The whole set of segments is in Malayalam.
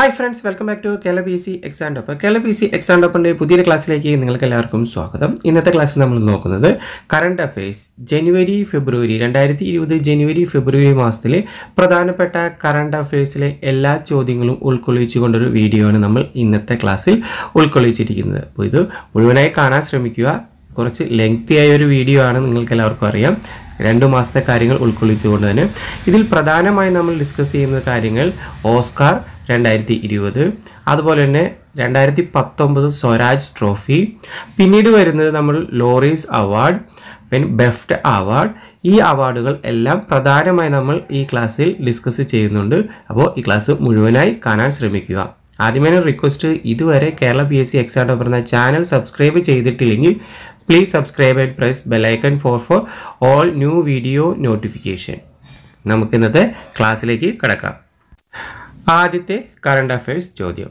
hi friends welcome back to Kerala B C exam top Kerala B C exam ടോപ്പിൻ്റെ പുതിയൊരു ക്ലാസ്സിലേക്ക് നിങ്ങൾക്ക് എല്ലാവർക്കും സ്വാഗതം ഇന്നത്തെ ക്ലാസ്സിൽ നമ്മൾ നോക്കുന്നത് കറണ്ട് അഫയേഴ്സ് ജനുവരി ഫെബ്രുവരി രണ്ടായിരത്തി ഇരുപത് ജനുവരി ഫെബ്രുവരി മാസത്തിലെ പ്രധാനപ്പെട്ട കറണ്ട് അഫയേഴ്സിലെ എല്ലാ ചോദ്യങ്ങളും ഉൾക്കൊള്ളിച്ചുകൊണ്ടൊരു വീഡിയോ ആണ് നമ്മൾ ഇന്നത്തെ ക്ലാസ്സിൽ ഉൾക്കൊള്ളിച്ചിരിക്കുന്നത് അപ്പോൾ ഇത് മുഴുവനായി കാണാൻ ശ്രമിക്കുക കുറച്ച് ലെങ്തി ആയ ഒരു വീഡിയോ ആണ് നിങ്ങൾക്ക് എല്ലാവർക്കും അറിയാം രണ്ട് മാസത്തെ കാര്യങ്ങൾ ഉൾക്കൊള്ളിച്ചുകൊണ്ട് തന്നെ ഇതിൽ പ്രധാനമായി നമ്മൾ ഡിസ്കസ് ചെയ്യുന്ന കാര്യങ്ങൾ ഓസ്കാർ രണ്ടായിരത്തി ഇരുപത് അതുപോലെ തന്നെ രണ്ടായിരത്തി പത്തൊമ്പത് സ്വരാജ് ട്രോഫി പിന്നീട് വരുന്നത് നമ്മൾ ലോറീസ് അവാർഡ് പിൻ ബെഫ്റ്റ് അവാർഡ് ഈ അവാർഡുകൾ എല്ലാം പ്രധാനമായി നമ്മൾ ഈ ക്ലാസ്സിൽ ഡിസ്കസ് ചെയ്യുന്നുണ്ട് അപ്പോൾ ഈ ക്ലാസ് മുഴുവനായി കാണാൻ ശ്രമിക്കുക ആദ്യമേ റിക്വസ്റ്റ് ഇതുവരെ Kerala P S C exam topper എന്ന ചാനൽ സബ്സ്ക്രൈബ് ചെയ്തിട്ടില്ലെങ്കിൽ please subscribe and press bell icon for for all new video notification നമുക്ക് ഇന്നത്തെ ക്ലാസ്സിലേക്ക് കിടക്കാം ആദ്യത്തെ കറണ്ട് അഫയേഴ്സ് ചോദ്യം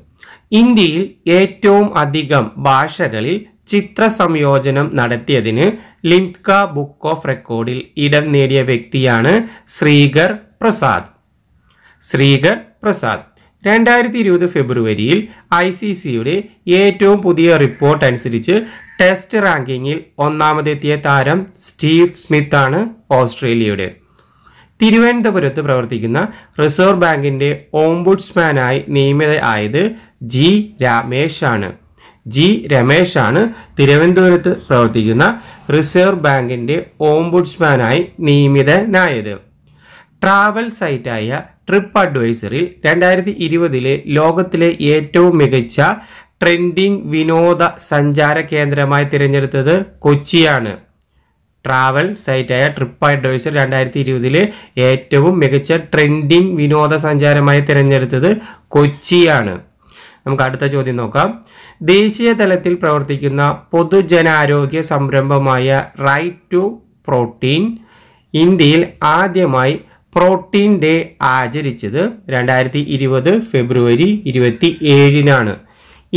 ഇന്ത്യയിൽ ഏറ്റവും അധികം ഭാഷകളിൽ ചിത്ര സംയോജനം നടത്തിയതിന് ലിംക ബുക്ക് ഓഫ് റെക്കോർഡിൽ ഇടം നേടിയ വ്യക്തിയാണ് ശ്രീകർ പ്രസാദ് ശ്രീകർ പ്രസാദ് രണ്ടായിരത്തി ഇരുപത് ഫെബ്രുവരിയിൽ ഐ സി സിയുടെ ഏറ്റവും പുതിയ റിപ്പോർട്ട് അനുസരിച്ച് ടെസ്റ്റ് റാങ്കിങ്ങിൽ ഒന്നാമതെത്തിയ താരം സ്റ്റീവ് സ്മിത്താണ് ഓസ്ട്രേലിയയുടെ തിരുവനന്തപുരത്ത് പ്രവർത്തിക്കുന്ന റിസർവ് ബാങ്കിൻ്റെ ഓംബുഡ്സ്മാനായി ആയത് ജി രാമേഷാണ് ജി രമേശാണ് തിരുവനന്തപുരത്ത് പ്രവർത്തിക്കുന്ന റിസർവ് ബാങ്കിൻ്റെ ഓംബുഡ്സ്മാനായി നിയമിതനായത് ട്രാവൽ സൈറ്റായ ട്രിപ്പ് അഡ്വൈസറിൽ രണ്ടായിരത്തി ഇരുപതിലെ ലോകത്തിലെ ഏറ്റവും മികച്ച ട്രെൻഡിംഗ് വിനോദ സഞ്ചാര കേന്ദ്രമായി തിരഞ്ഞെടുത്തത് കൊച്ചിയാണ് ട്രാവൽ സൈറ്റായ ട്രിപ്പ് അഡ്വൈസർ രണ്ടായിരത്തി ഇരുപതിൽ ഏറ്റവും മികച്ച ട്രെൻഡിങ് വിനോദസഞ്ചാരമായി തിരഞ്ഞെടുത്തത് കൊച്ചിയാണ് നമുക്ക് അടുത്ത ചോദ്യം നോക്കാം ദേശീയ തലത്തിൽ പ്രവർത്തിക്കുന്ന പൊതുജനാരോഗ്യ സംരംഭമായ റൈറ്റ് ടു പ്രോട്ടീൻ ഇന്ത്യയിൽ ആദ്യമായി പ്രോട്ടീൻ ഡേ ആചരിച്ചത് രണ്ടായിരത്തി ഇരുപത് ഫെബ്രുവരി ഇരുപത്തി ഏഴിനാണ്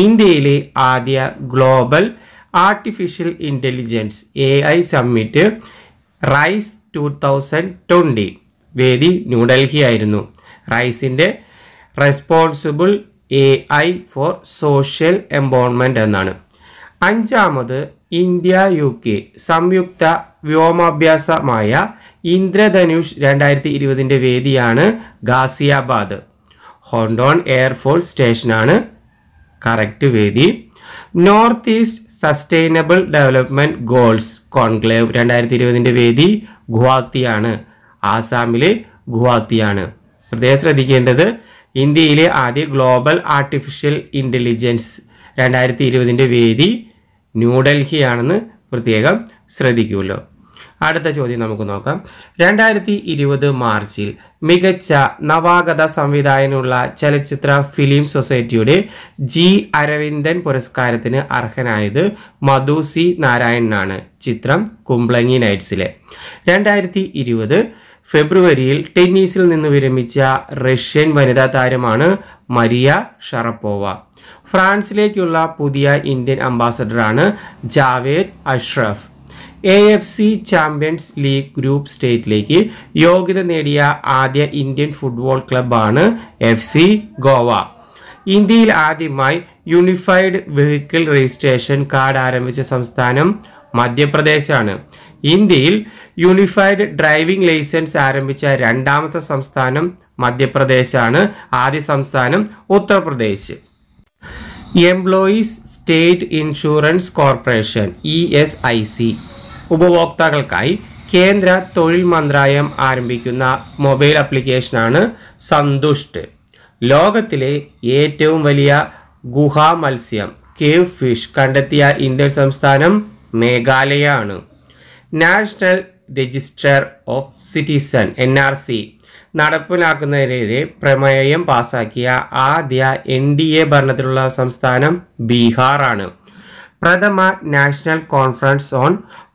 ഇന്ത്യയിലെ ആദ്യ global artificial intelligence A I summit RAISE two thousand twenty വേദി ന്യൂഡൽഹി ആയിരുന്നു റൈസിൻ്റെ responsible A I for social empowerment എന്നാണ് അഞ്ചാമത് ഇന്ത്യ യു കെ സംയുക്ത വ്യോമാഭ്യാസമായ ഇന്ദ്രധനുഷ് രണ്ടായിരത്തി ഇരുപതിൻ്റെ വേദിയാണ് ഗാസിയാബാദ് ഹോണ്ടോൺ എയർഫോഴ്സ് സ്റ്റേഷനാണ് കറക്റ്റ് വേദി north east sustainable development goals conclave രണ്ടായിരത്തി ഇരുപതിൻ്റെ വേദി ഗുവാഹത്തിയാണ് ആസാമിലെ ഗുവാഹത്തിയാണ് പ്രത്യേകം ശ്രദ്ധിക്കേണ്ടത് ഇന്ത്യയിലെ ആദ്യ ഗ്ലോബൽ ആർട്ടിഫിഷ്യൽ ഇൻ്റലിജൻസ് രണ്ടായിരത്തി ഇരുപതിൻ്റെ വേദി ന്യൂഡൽഹിയാണെന്ന് പ്രത്യേകം ശ്രദ്ധിക്കുമല്ലോ അടുത്ത ചോദ്യം നമുക്ക് നോക്കാം രണ്ടായിരത്തി ഇരുപത് മാർച്ചിൽ മികച്ച നവാഗത സംവിധായകനുള്ള ചലച്ചിത്ര ഫിലിം സൊസൈറ്റിയുടെ ജി അരവിന്ദൻ പുരസ്കാരത്തിന് അർഹനായത് മധു സി നാരായണനാണ് ചിത്രം കുംബ്ലങ്ങി നൈറ്റ്സിലെ രണ്ടായിരത്തി ഇരുപത് ഫെബ്രുവരിയിൽ ടെന്നീസിൽ നിന്ന് വിരമിച്ച റഷ്യൻ വനിതാ താരമാണ് മരിയ ഷറപ്പോവ ഫ്രാൻസിലേക്കുള്ള പുതിയ ഇന്ത്യൻ അംബാസഡറാണ് Javed Ashraf A F C champions league group സ്റ്റേറ്റിലേക്ക് യോഗ്യത നേടിയ ആദ്യ ഇന്ത്യൻ ഫുട്ബോൾ ക്ലബാണ് എഫ് സി ഗോവ ഇന്ത്യയിൽ ആദ്യമായി യൂണിഫൈഡ് വെഹിക്കിൾ രജിസ്ട്രേഷൻ കാർഡ് ആരംഭിച്ച സംസ്ഥാനം മധ്യപ്രദേശാണ് ഇന്ത്യയിൽ യൂണിഫൈഡ് ഡ്രൈവിംഗ് ലൈസൻസ് ആരംഭിച്ച രണ്ടാമത്തെ സംസ്ഥാനം മധ്യപ്രദേശാണ് ആദ്യ സംസ്ഥാനം Uttar Pradesh employees state insurance corporation E S I C ഉപഭോക്താക്കൾക്കായി കേന്ദ്ര തൊഴിൽ മന്ത്രാലയം ആരംഭിക്കുന്ന മൊബൈൽ ആപ്ലിക്കേഷനാണ് സന്തുഷ്ട് ലോകത്തിലെ ഏറ്റവും വലിയ ഗുഹാ മത്സ്യം കേവ് ഫിഷ് കണ്ടെത്തിയ ഇന്ത്യൻ സംസ്ഥാനം മേഘാലയാണ് national register of citizen N R C നടപ്പിലാക്കുന്നതിനെതിരെ പ്രമേയം പാസാക്കിയ ആദ്യ എൻ ഡി എ ഭരണത്തിലുള്ള സംസ്ഥാനം ബീഹാറാണ് പ്രഥമ national conference on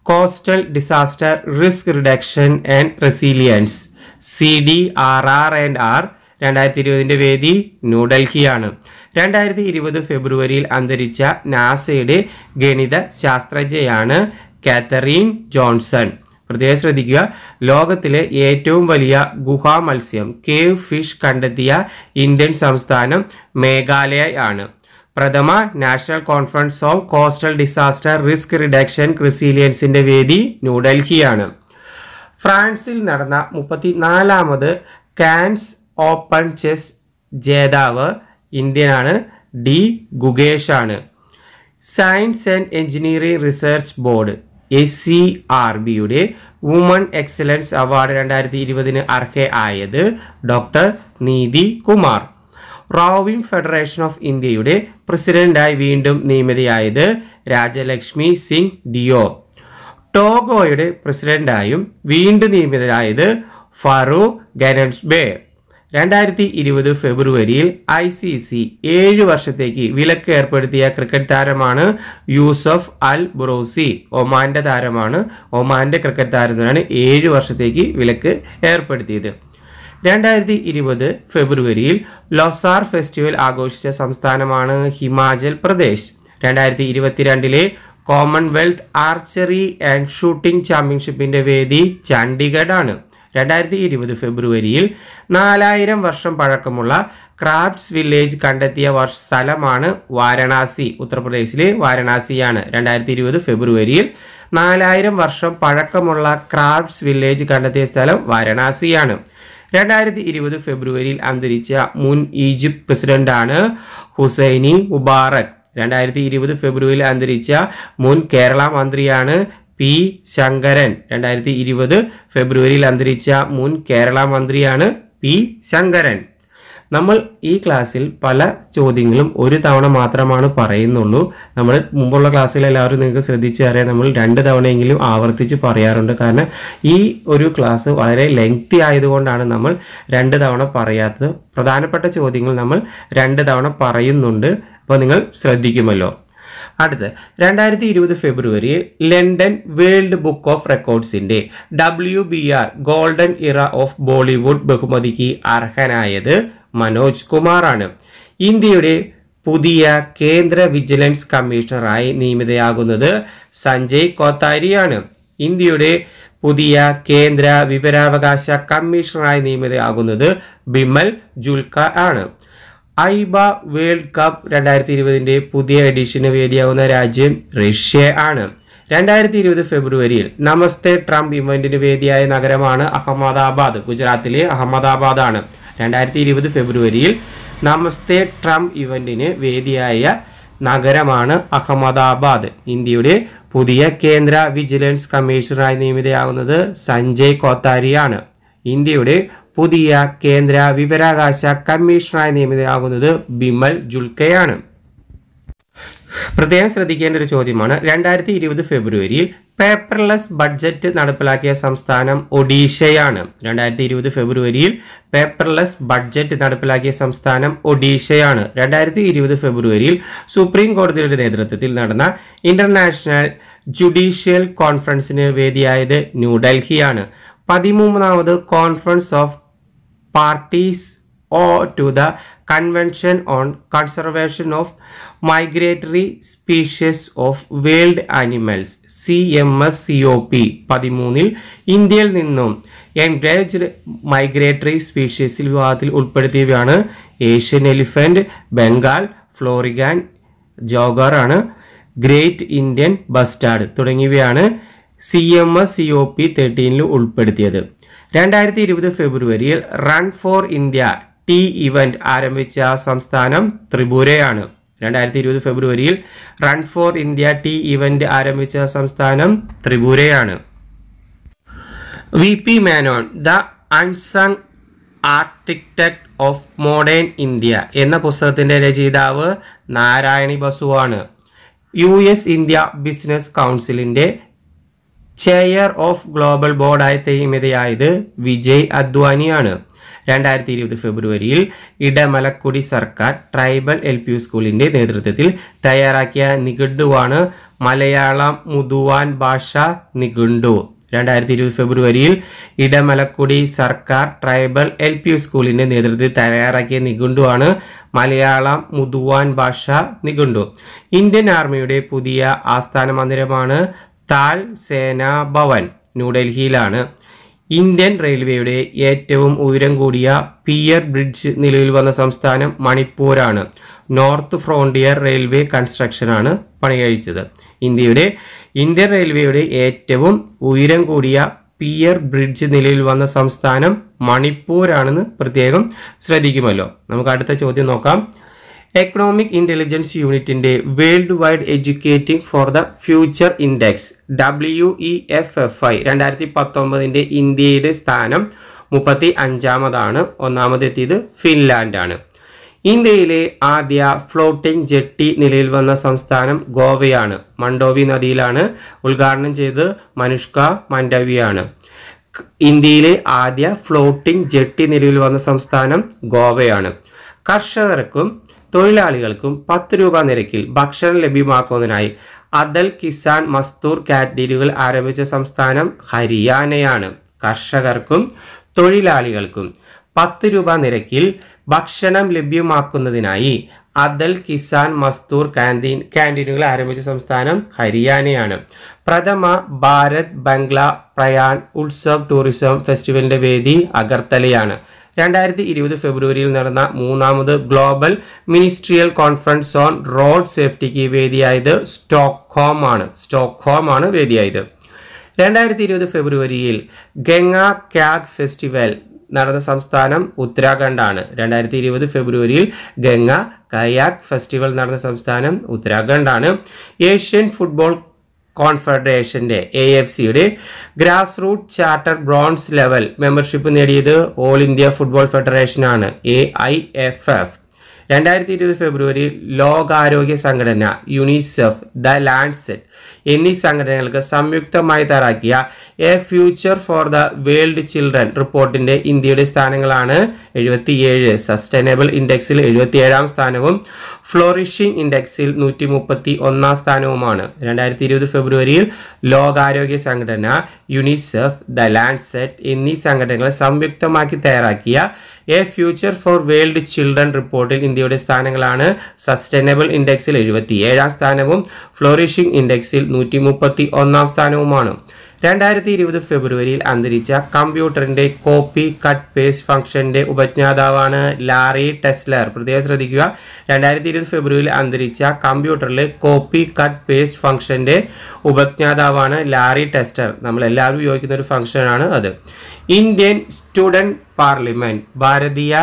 coastal disaster risk reduction and resilience C D R R and R രണ്ടായിരത്തി ഇരുപതിൻ്റെ വേദി ന്യൂഡൽഹിയാണ് രണ്ടായിരത്തി ഇരുപത് ഫെബ്രുവരിയിൽ അന്തരിച്ച നാസയുടെ ഗണിത ശാസ്ത്രജ്ഞയാണ് കാത്തറീൻ ജോൺസൺ പ്രത്യേകം ശ്രദ്ധിക്കുക ലോകത്തിലെ ഏറ്റവും വലിയ ഗുഹാ മത്സ്യം കേവ് ഫിഷ് കണ്ടെത്തിയ ഇന്ത്യൻ സംസ്ഥാനം മേഘാലയ ആണ് പ്രഥമ national conference on coastal disaster risk reduction റിസീലിയൻസിൻ്റെ വേദി ന്യൂഡൽഹിയാണ് ഫ്രാൻസിൽ നടന്ന മുപ്പത്തിനാലാമത് കാൻസ് ഓപ്പൺ ചെസ് ജേതാവ് ഇന്ത്യനാണ് ഡി ഗുഗേഷാണ് science and engineering research board S C R ബിയുടെ വുമൺ എക്സലൻസ് അവാർഡ് രണ്ടായിരത്തി ഇരുപതിന് അർഹയായത് ഡോക്ടർ നീതി കുമാർ റോവിംഗ് ഫെഡറേഷൻ ഓഫ് ഇന്ത്യയുടെ പ്രസിഡന്റായി വീണ്ടും നിയമിതയായത് രാജലക്ഷ്മി സിംഗ് ഡിയോ ടോഗോയുടെ പ്രസിഡന്റായും വീണ്ടും നിയമിതരായത് ഫറൂ ഗനൻസ്ബേ രണ്ടായിരത്തി ഇരുപത് ഫെബ്രുവരിയിൽ ഐ സി സി ഏഴ് വർഷത്തേക്ക് വിലക്ക് ഏർപ്പെടുത്തിയ ക്രിക്കറ്റ് താരമാണ് യൂസഫ് അൽ ബ്രോസി ഒമാൻ്റെ താരമാണ് ഒമാൻ്റെ ക്രിക്കറ്റ് താരത്തിനാണ് ഏഴ് വർഷത്തേക്ക് വിലക്ക് ഏർപ്പെടുത്തിയത് രണ്ടായിരത്തി ഇരുപത് ഫെബ്രുവരിയിൽ ലോസാർ ഫെസ്റ്റിവൽ ആഘോഷിച്ച സംസ്ഥാനമാണ് ഹിമാചൽ പ്രദേശ് രണ്ടായിരത്തി ഇരുപത്തിരണ്ടിലെ കോമൺവെൽത്ത് ആർച്ചറി ആൻഡ് ഷൂട്ടിംഗ് ചാമ്പ്യൻഷിപ്പിന്റെ വേദി ചണ്ഡീഗഡ് ആണ് രണ്ടായിരത്തി ഇരുപത് ഫെബ്രുവരിയിൽ നാലായിരം വർഷം പഴക്കമുള്ള ക്രാഫ്റ്റ്സ് വില്ലേജ് കണ്ടെത്തിയ വർഷ സ്ഥലമാണ് വാരണാസി ഉത്തർപ്രദേശിലെ വാരണാസിയാണ് രണ്ടായിരത്തി ഇരുപത് ഫെബ്രുവരിയിൽ നാലായിരം വർഷം പഴക്കമുള്ള ക്രാഫ്റ്റ്സ് വില്ലേജ് കണ്ടെത്തിയ സ്ഥലം വാരണാസിയാണ് രണ്ടായിരത്തി ഇരുപത് ഫെബ്രുവരിയിൽ അന്തരിച്ച മുൻ ഈജിപ്ത് പ്രസിഡന്റാണ് ഹുസൈനി മുബാറക് രണ്ടായിരത്തി ഇരുപത് ഫെബ്രുവരിയിൽ അന്തരിച്ച മുൻ കേരള മന്ത്രിയാണ് പി ശങ്കരൻ രണ്ടായിരത്തി ഇരുപത് ഫെബ്രുവരിയിൽ അന്തരിച്ച മുൻ കേരള മന്ത്രിയാണ് പി ശങ്കരൻ നമ്മൾ ഈ ക്ലാസ്സിൽ പല ചോദ്യങ്ങളും ഒരു തവണ മാത്രമാണ് പറയുന്നുള്ളൂ നമ്മൾ മുമ്പുള്ള ക്ലാസ്സിൽ എല്ലാവരും നിങ്ങൾക്ക് ശ്രദ്ധിച്ച് അറിയാം നമ്മൾ രണ്ട് തവണയെങ്കിലും ആവർത്തിച്ച് പറയാറുണ്ട് കാരണം ഈ ഒരു ക്ലാസ് വളരെ ലെങ്തി ആയതുകൊണ്ടാണ് നമ്മൾ രണ്ട് തവണ പറയാത്തത് പ്രധാനപ്പെട്ട ചോദ്യങ്ങൾ നമ്മൾ രണ്ട് തവണ പറയുന്നുണ്ട് അപ്പോൾ നിങ്ങൾ ശ്രദ്ധിക്കുമല്ലോ അടുത്ത് രണ്ടായിരത്തി ഇരുപത് ഫെബ്രുവരിയിൽ ലണ്ടൻ വേൾഡ് ബുക്ക് ഓഫ് റെക്കോർഡ്സിൻ്റെ W B R golden era of Bollywood ബഹുമതിക്ക് അർഹനായത് മനോജ് കുമാറാണ് ഇന്ത്യയുടെ പുതിയ കേന്ദ്ര വിജിലൻസ് കമ്മീഷണറായി നിയമിതയാകുന്നത് സഞ്ജയ് കോത്താരിയാണ് ഇന്ത്യയുടെ പുതിയ കേന്ദ്ര വിവരാവകാശ കമ്മീഷണറായി നിയമിതയാകുന്നത് ബിമൽ ജുൽക്ക ആണ് ഐബ വേൾഡ് കപ്പ് രണ്ടായിരത്തി ഇരുപതിൻ്റെ പുതിയ എഡിഷന് വേദിയാകുന്ന രാജ്യം റഷ്യ ആണ് രണ്ടായിരത്തി ഇരുപത് ഫെബ്രുവരിയിൽ നമസ്തേ ട്രംപ് ഇവന്റിന് വേദിയായ നഗരമാണ് അഹമ്മദാബാദ് ഗുജറാത്തിലെ അഹമ്മദാബാദാണ് രണ്ടായിരത്തി ഇരുപത് ഫെബ്രുവരിയിൽ നമസ്തേ ട്രംപ് ഇവന്റിന് വേദിയായ നഗരമാണ് അഹമ്മദാബാദ് ഇന്ത്യയുടെ പുതിയ കേന്ദ്ര വിജിലൻസ് കമ്മീഷണറായി നിയമിതയാകുന്നത് സഞ്ജയ് കോത്താരിയാണ് ഇന്ത്യയുടെ പുതിയ കേന്ദ്ര വിവരാകാശ കമ്മീഷണറായി നിയമിതയാകുന്നത് ബിമൽ ജുൽക്കയാണ് പ്രത്യേകം ശ്രദ്ധിക്കേണ്ട ഒരു ചോദ്യമാണ് രണ്ടായിരത്തി ഇരുപത് ഫെബ്രുവരിയിൽ പേപ്പർലെസ് ബഡ്ജറ്റ് നടപ്പിലാക്കിയ സംസ്ഥാനം ഒഡീഷയാണ് രണ്ടായിരത്തി ഇരുപത് ഫെബ്രുവരിയിൽ പേപ്പർലെസ് ബഡ്ജറ്റ് നടപ്പിലാക്കിയ സംസ്ഥാനം ഒഡീഷയാണ് രണ്ടായിരത്തി ഇരുപത് ഫെബ്രുവരിയിൽ സുപ്രീം കോടതിയുടെ നേതൃത്വത്തിൽ നടന്ന ഇന്റർനാഷണൽ ജുഡീഷ്യൽ കോൺഫറൻസിന് വേദിയായത് ന്യൂഡൽഹിയാണ് പതിമൂന്നാമത് conference of parties or to the Convention on Conservation of Migratory Species of Wild Animals C M S C O P പതിമൂന്നിൽ ഇന്ത്യയിൽ നിന്നും എൻകറേജ്ഡ് മൈഗ്രേറ്ററി സ്പീഷീസിൽ വിഭാഗത്തിൽ ഉൾപ്പെടുത്തിയവയാണ് ഏഷ്യൻ എലിഫൻറ്റ് ബംഗാൾ ഫ്ലോറിഗാൻ ജോഗർ ആണ് ഗ്രേറ്റ് ഇന്ത്യൻ ബസ്റ്റാർഡ് തുടങ്ങിയവയാണ് C M S C O P തേർട്ടീനിൽ ഉൾപ്പെടുത്തിയത് രണ്ടായിരത്തി ഇരുപത് ഫെബ്രുവരിയിൽ run for India T event ആരംഭിച്ച സംസ്ഥാനം ത്രിപുരയാണ് രണ്ടായിരത്തി ഇരുപത് ഫെബ്രുവരിയിൽ run for India T event ആരംഭിച്ച സംസ്ഥാനം ത്രിപുരയാണ് V P Menon the unsung architect of modern India എന്ന പുസ്തകത്തിൻ്റെ രചയിതാവ് നാരായണി ബസുവാണ് യു എസ് ഇന്ത്യ ബിസിനസ് കൗൺസിലിൻ്റെ ചെയർ ഓഫ് ഗ്ലോബൽ ബോർഡായി നിയമിതയായത് വിജയ് അദ്വാനിയാണ് രണ്ടായിരത്തി ഇരുപത് ഫെബ്രുവരിയിൽ ഇടമലക്കുടി സർക്കാർ ട്രൈബൽ എൽ പി യു സ്കൂളിൻ്റെ നേതൃത്വത്തിൽ തയ്യാറാക്കിയ നിഘണ്ടുവാണ് മലയാളം മുതുവാൻ ഭാഷ നിഘണ്ടു രണ്ടായിരത്തി ഇരുപത് ഫെബ്രുവരിയിൽ ഇടമലക്കുടി സർക്കാർ ട്രൈബൽ എൽ പി യു സ്കൂളിൻ്റെ നേതൃത്വത്തിൽ തയ്യാറാക്കിയ നിഘണ്ടുവാണ് മലയാളം മുതുവാൻ ഭാഷ നിഘണ്ടു ഇന്ത്യൻ ആർമിയുടെ പുതിയ ആസ്ഥാന മന്ദിരമാണ് താൽ സേനാ ഭവൻ ന്യൂഡൽഹിയിലാണ് ഇന്ത്യൻ റെയിൽവേയുടെ ഏറ്റവും ഉയരം കൂടിയ പിയർ ബ്രിഡ്ജ് നിലവിൽ വന്ന സംസ്ഥാനം മണിപ്പൂരാണ് നോർത്ത് ഫ്രോണ്ടിയർ റെയിൽവേ കൺസ്ട്രക്ഷനാണ് പണി കഴിച്ചത് ഇന്ത്യയുടെ ഇന്ത്യൻ റെയിൽവേയുടെ ഏറ്റവും ഉയരം കൂടിയ പിയർ ബ്രിഡ്ജ് നിലയിൽ വന്ന സംസ്ഥാനം മണിപ്പൂരാണെന്ന് പ്രത്യേകം ശ്രദ്ധിക്കുമല്ലോ നമുക്ക് അടുത്ത ചോദ്യം നോക്കാം എക്കണോമിക് ഇൻ്റലിജൻസ് യൂണിറ്റിൻ്റെ world wide educating for the future index W E F F I രണ്ടായിരത്തി പത്തൊമ്പതിൻ്റെ ഇന്ത്യയുടെ സ്ഥാനം മുപ്പത്തി അഞ്ചാമതാണ് ഒന്നാമതെത്തിയത് ഫിൻലാൻഡാണ് ഇന്ത്യയിലെ ആദ്യ ഫ്ലോട്ടിംഗ് ജെട്ടി നിലയിൽ വന്ന സംസ്ഥാനം ഗോവയാണ് മണ്ടോവി നദിയിലാണ് ഉദ്ഘാടനം ചെയ്ത് മനുഷ്ക മണ്ടവിയാണ് ഇന്ത്യയിലെ ആദ്യ ഫ്ലോട്ടിംഗ് ജെട്ടി നിലയിൽ വന്ന സംസ്ഥാനം ഗോവയാണ് കർഷകർക്കും തൊഴിലാളികൾക്കും പത്ത് രൂപ നിരക്കിൽ ഭക്ഷണം ലഭ്യമാക്കുന്നതിനായി അദൽ കിസാൻ മസ്തൂർ കാറ്റീനുകൾ ആരംഭിച്ച സംസ്ഥാനം ഹരിയാനയാണ് കർഷകർക്കും തൊഴിലാളികൾക്കും പത്ത് രൂപ നിരക്കിൽ ഭക്ഷണം ലഭ്യമാക്കുന്നതിനായി അദൽ കിസാൻ മസ്തൂർ കാൻറ്റീൻ കാൻറ്റീനുകൾ ആരംഭിച്ച സംസ്ഥാനം ഹരിയാനയാണ് പ്രഥമ ഭാരത് ബംഗ്ല പ്രയാൺ ഉത്സവ് ടൂറിസം ഫെസ്റ്റിവലിൻ്റെ വേദി അഗർത്തലയാണ് രണ്ടായിരത്തി ഇരുപത് ഫെബ്രുവരിയിൽ നടന്ന മൂന്നാമത് global ministerial conference on road സേഫ്റ്റിക്ക് വേദിയായത് സ്റ്റോക്ക്ഹോം ആണ് സ്റ്റോക്ക്ഹോം ആണ് വേദിയായത് രണ്ടായിരത്തി ഇരുപത് ഫെബ്രുവരിയിൽ ഗംഗ ക്യാഗ് ഫെസ്റ്റിവൽ നടന്ന സംസ്ഥാനം ഉത്തരാഖണ്ഡാണ് രണ്ടായിരത്തി ഇരുപത് ഫെബ്രുവരിയിൽ ഗംഗ കയാക് ഫെസ്റ്റിവൽ നടന്ന സംസ്ഥാനം ഉത്തരാഖണ്ഡാണ് ഏഷ്യൻ ഫുട്ബോൾ കോൺഫെഡറേഷൻ്റെ എ എഫ് സിയുടെ grass root charter bronze level membership നേടിയത് ഓൾ ഇന്ത്യ ഫുട്ബോൾ ഫെഡറേഷനാണ് എ ഐ എഫ് എഫ് രണ്ടായിരത്തി ഇരുപത് ഫെബ്രുവരി ലോകാരോഗ്യ സംഘടന യുനിസെഫ് ദ ലാൻഡ്സെറ്റ് എന്നീ സംഘടനകൾക്ക് സംയുക്തമായി തയ്യാറാക്കിയ a future for the world children റിപ്പോർട്ടിന്റെ ഇന്ത്യയുടെ സ്ഥാനങ്ങളാണ് എഴുപത്തിയേഴ് സസ്റ്റൈനബിൾ ഇൻഡെക്സിൽ എഴുപത്തിയേഴാം സ്ഥാനവും ഫ്ലോറിഷിംഗ് ഇൻഡെക്സിൽ നൂറ്റി മുപ്പത്തി ഒന്നാം സ്ഥാനവുമാണ് രണ്ടായിരത്തി ഇരുപത് ഫെബ്രുവരിയിൽ ലോകാരോഗ്യ സംഘടന യുനിസെഫ് ദ ലാൻഡ്സെറ്റ് എന്നീ സംഘടനകൾ സംയുക്തമാക്കി തയ്യാറാക്കിയ a future for world children റിപ്പോർട്ടിൽ ഇന്ത്യയുടെ സ്ഥാനങ്ങളാണ് സസ്റ്റൈനബിൾ ഇൻഡെക്സിൽ എഴുപത്തി ഏഴാം സ്ഥാനവും ഫ്ലോറിഷിംഗ് ഇൻഡെക്സിൽ നൂറ്റി മുപ്പത്തി ഒന്നാം സ്ഥാനവുമാണ് രണ്ടായിരത്തി ഇരുപത് ഫെബ്രുവരിയിൽ അന്തരിച്ച കമ്പ്യൂട്ടറിന്റെ കോപ്പി കട്ട് പേസ്റ്റ് ഫംഗ്ഷന്റെ ഉപജ്ഞാതാവാണ് ലാറി ടെസ്ലർ പ്രത്യേകം ശ്രദ്ധിക്കുക രണ്ടായിരത്തി ഇരുപത് ഫെബ്രുവരിയിൽ അന്തരിച്ച കമ്പ്യൂട്ടറിലെ കോപ്പി കട്ട് പേസ്റ്റ് ഫംഗ്ഷന്റെ ഉപജ്ഞാതാവാണ് ലാറി ടെസ്റ്റർ നമ്മൾ എല്ലാവരും ഉപയോഗിക്കുന്ന ഒരു ഫംഗ്ഷനാണ് അത് ഇന്ത്യൻ സ്റ്റുഡൻറ് പാർലമെന്റ് ഭാരതീയ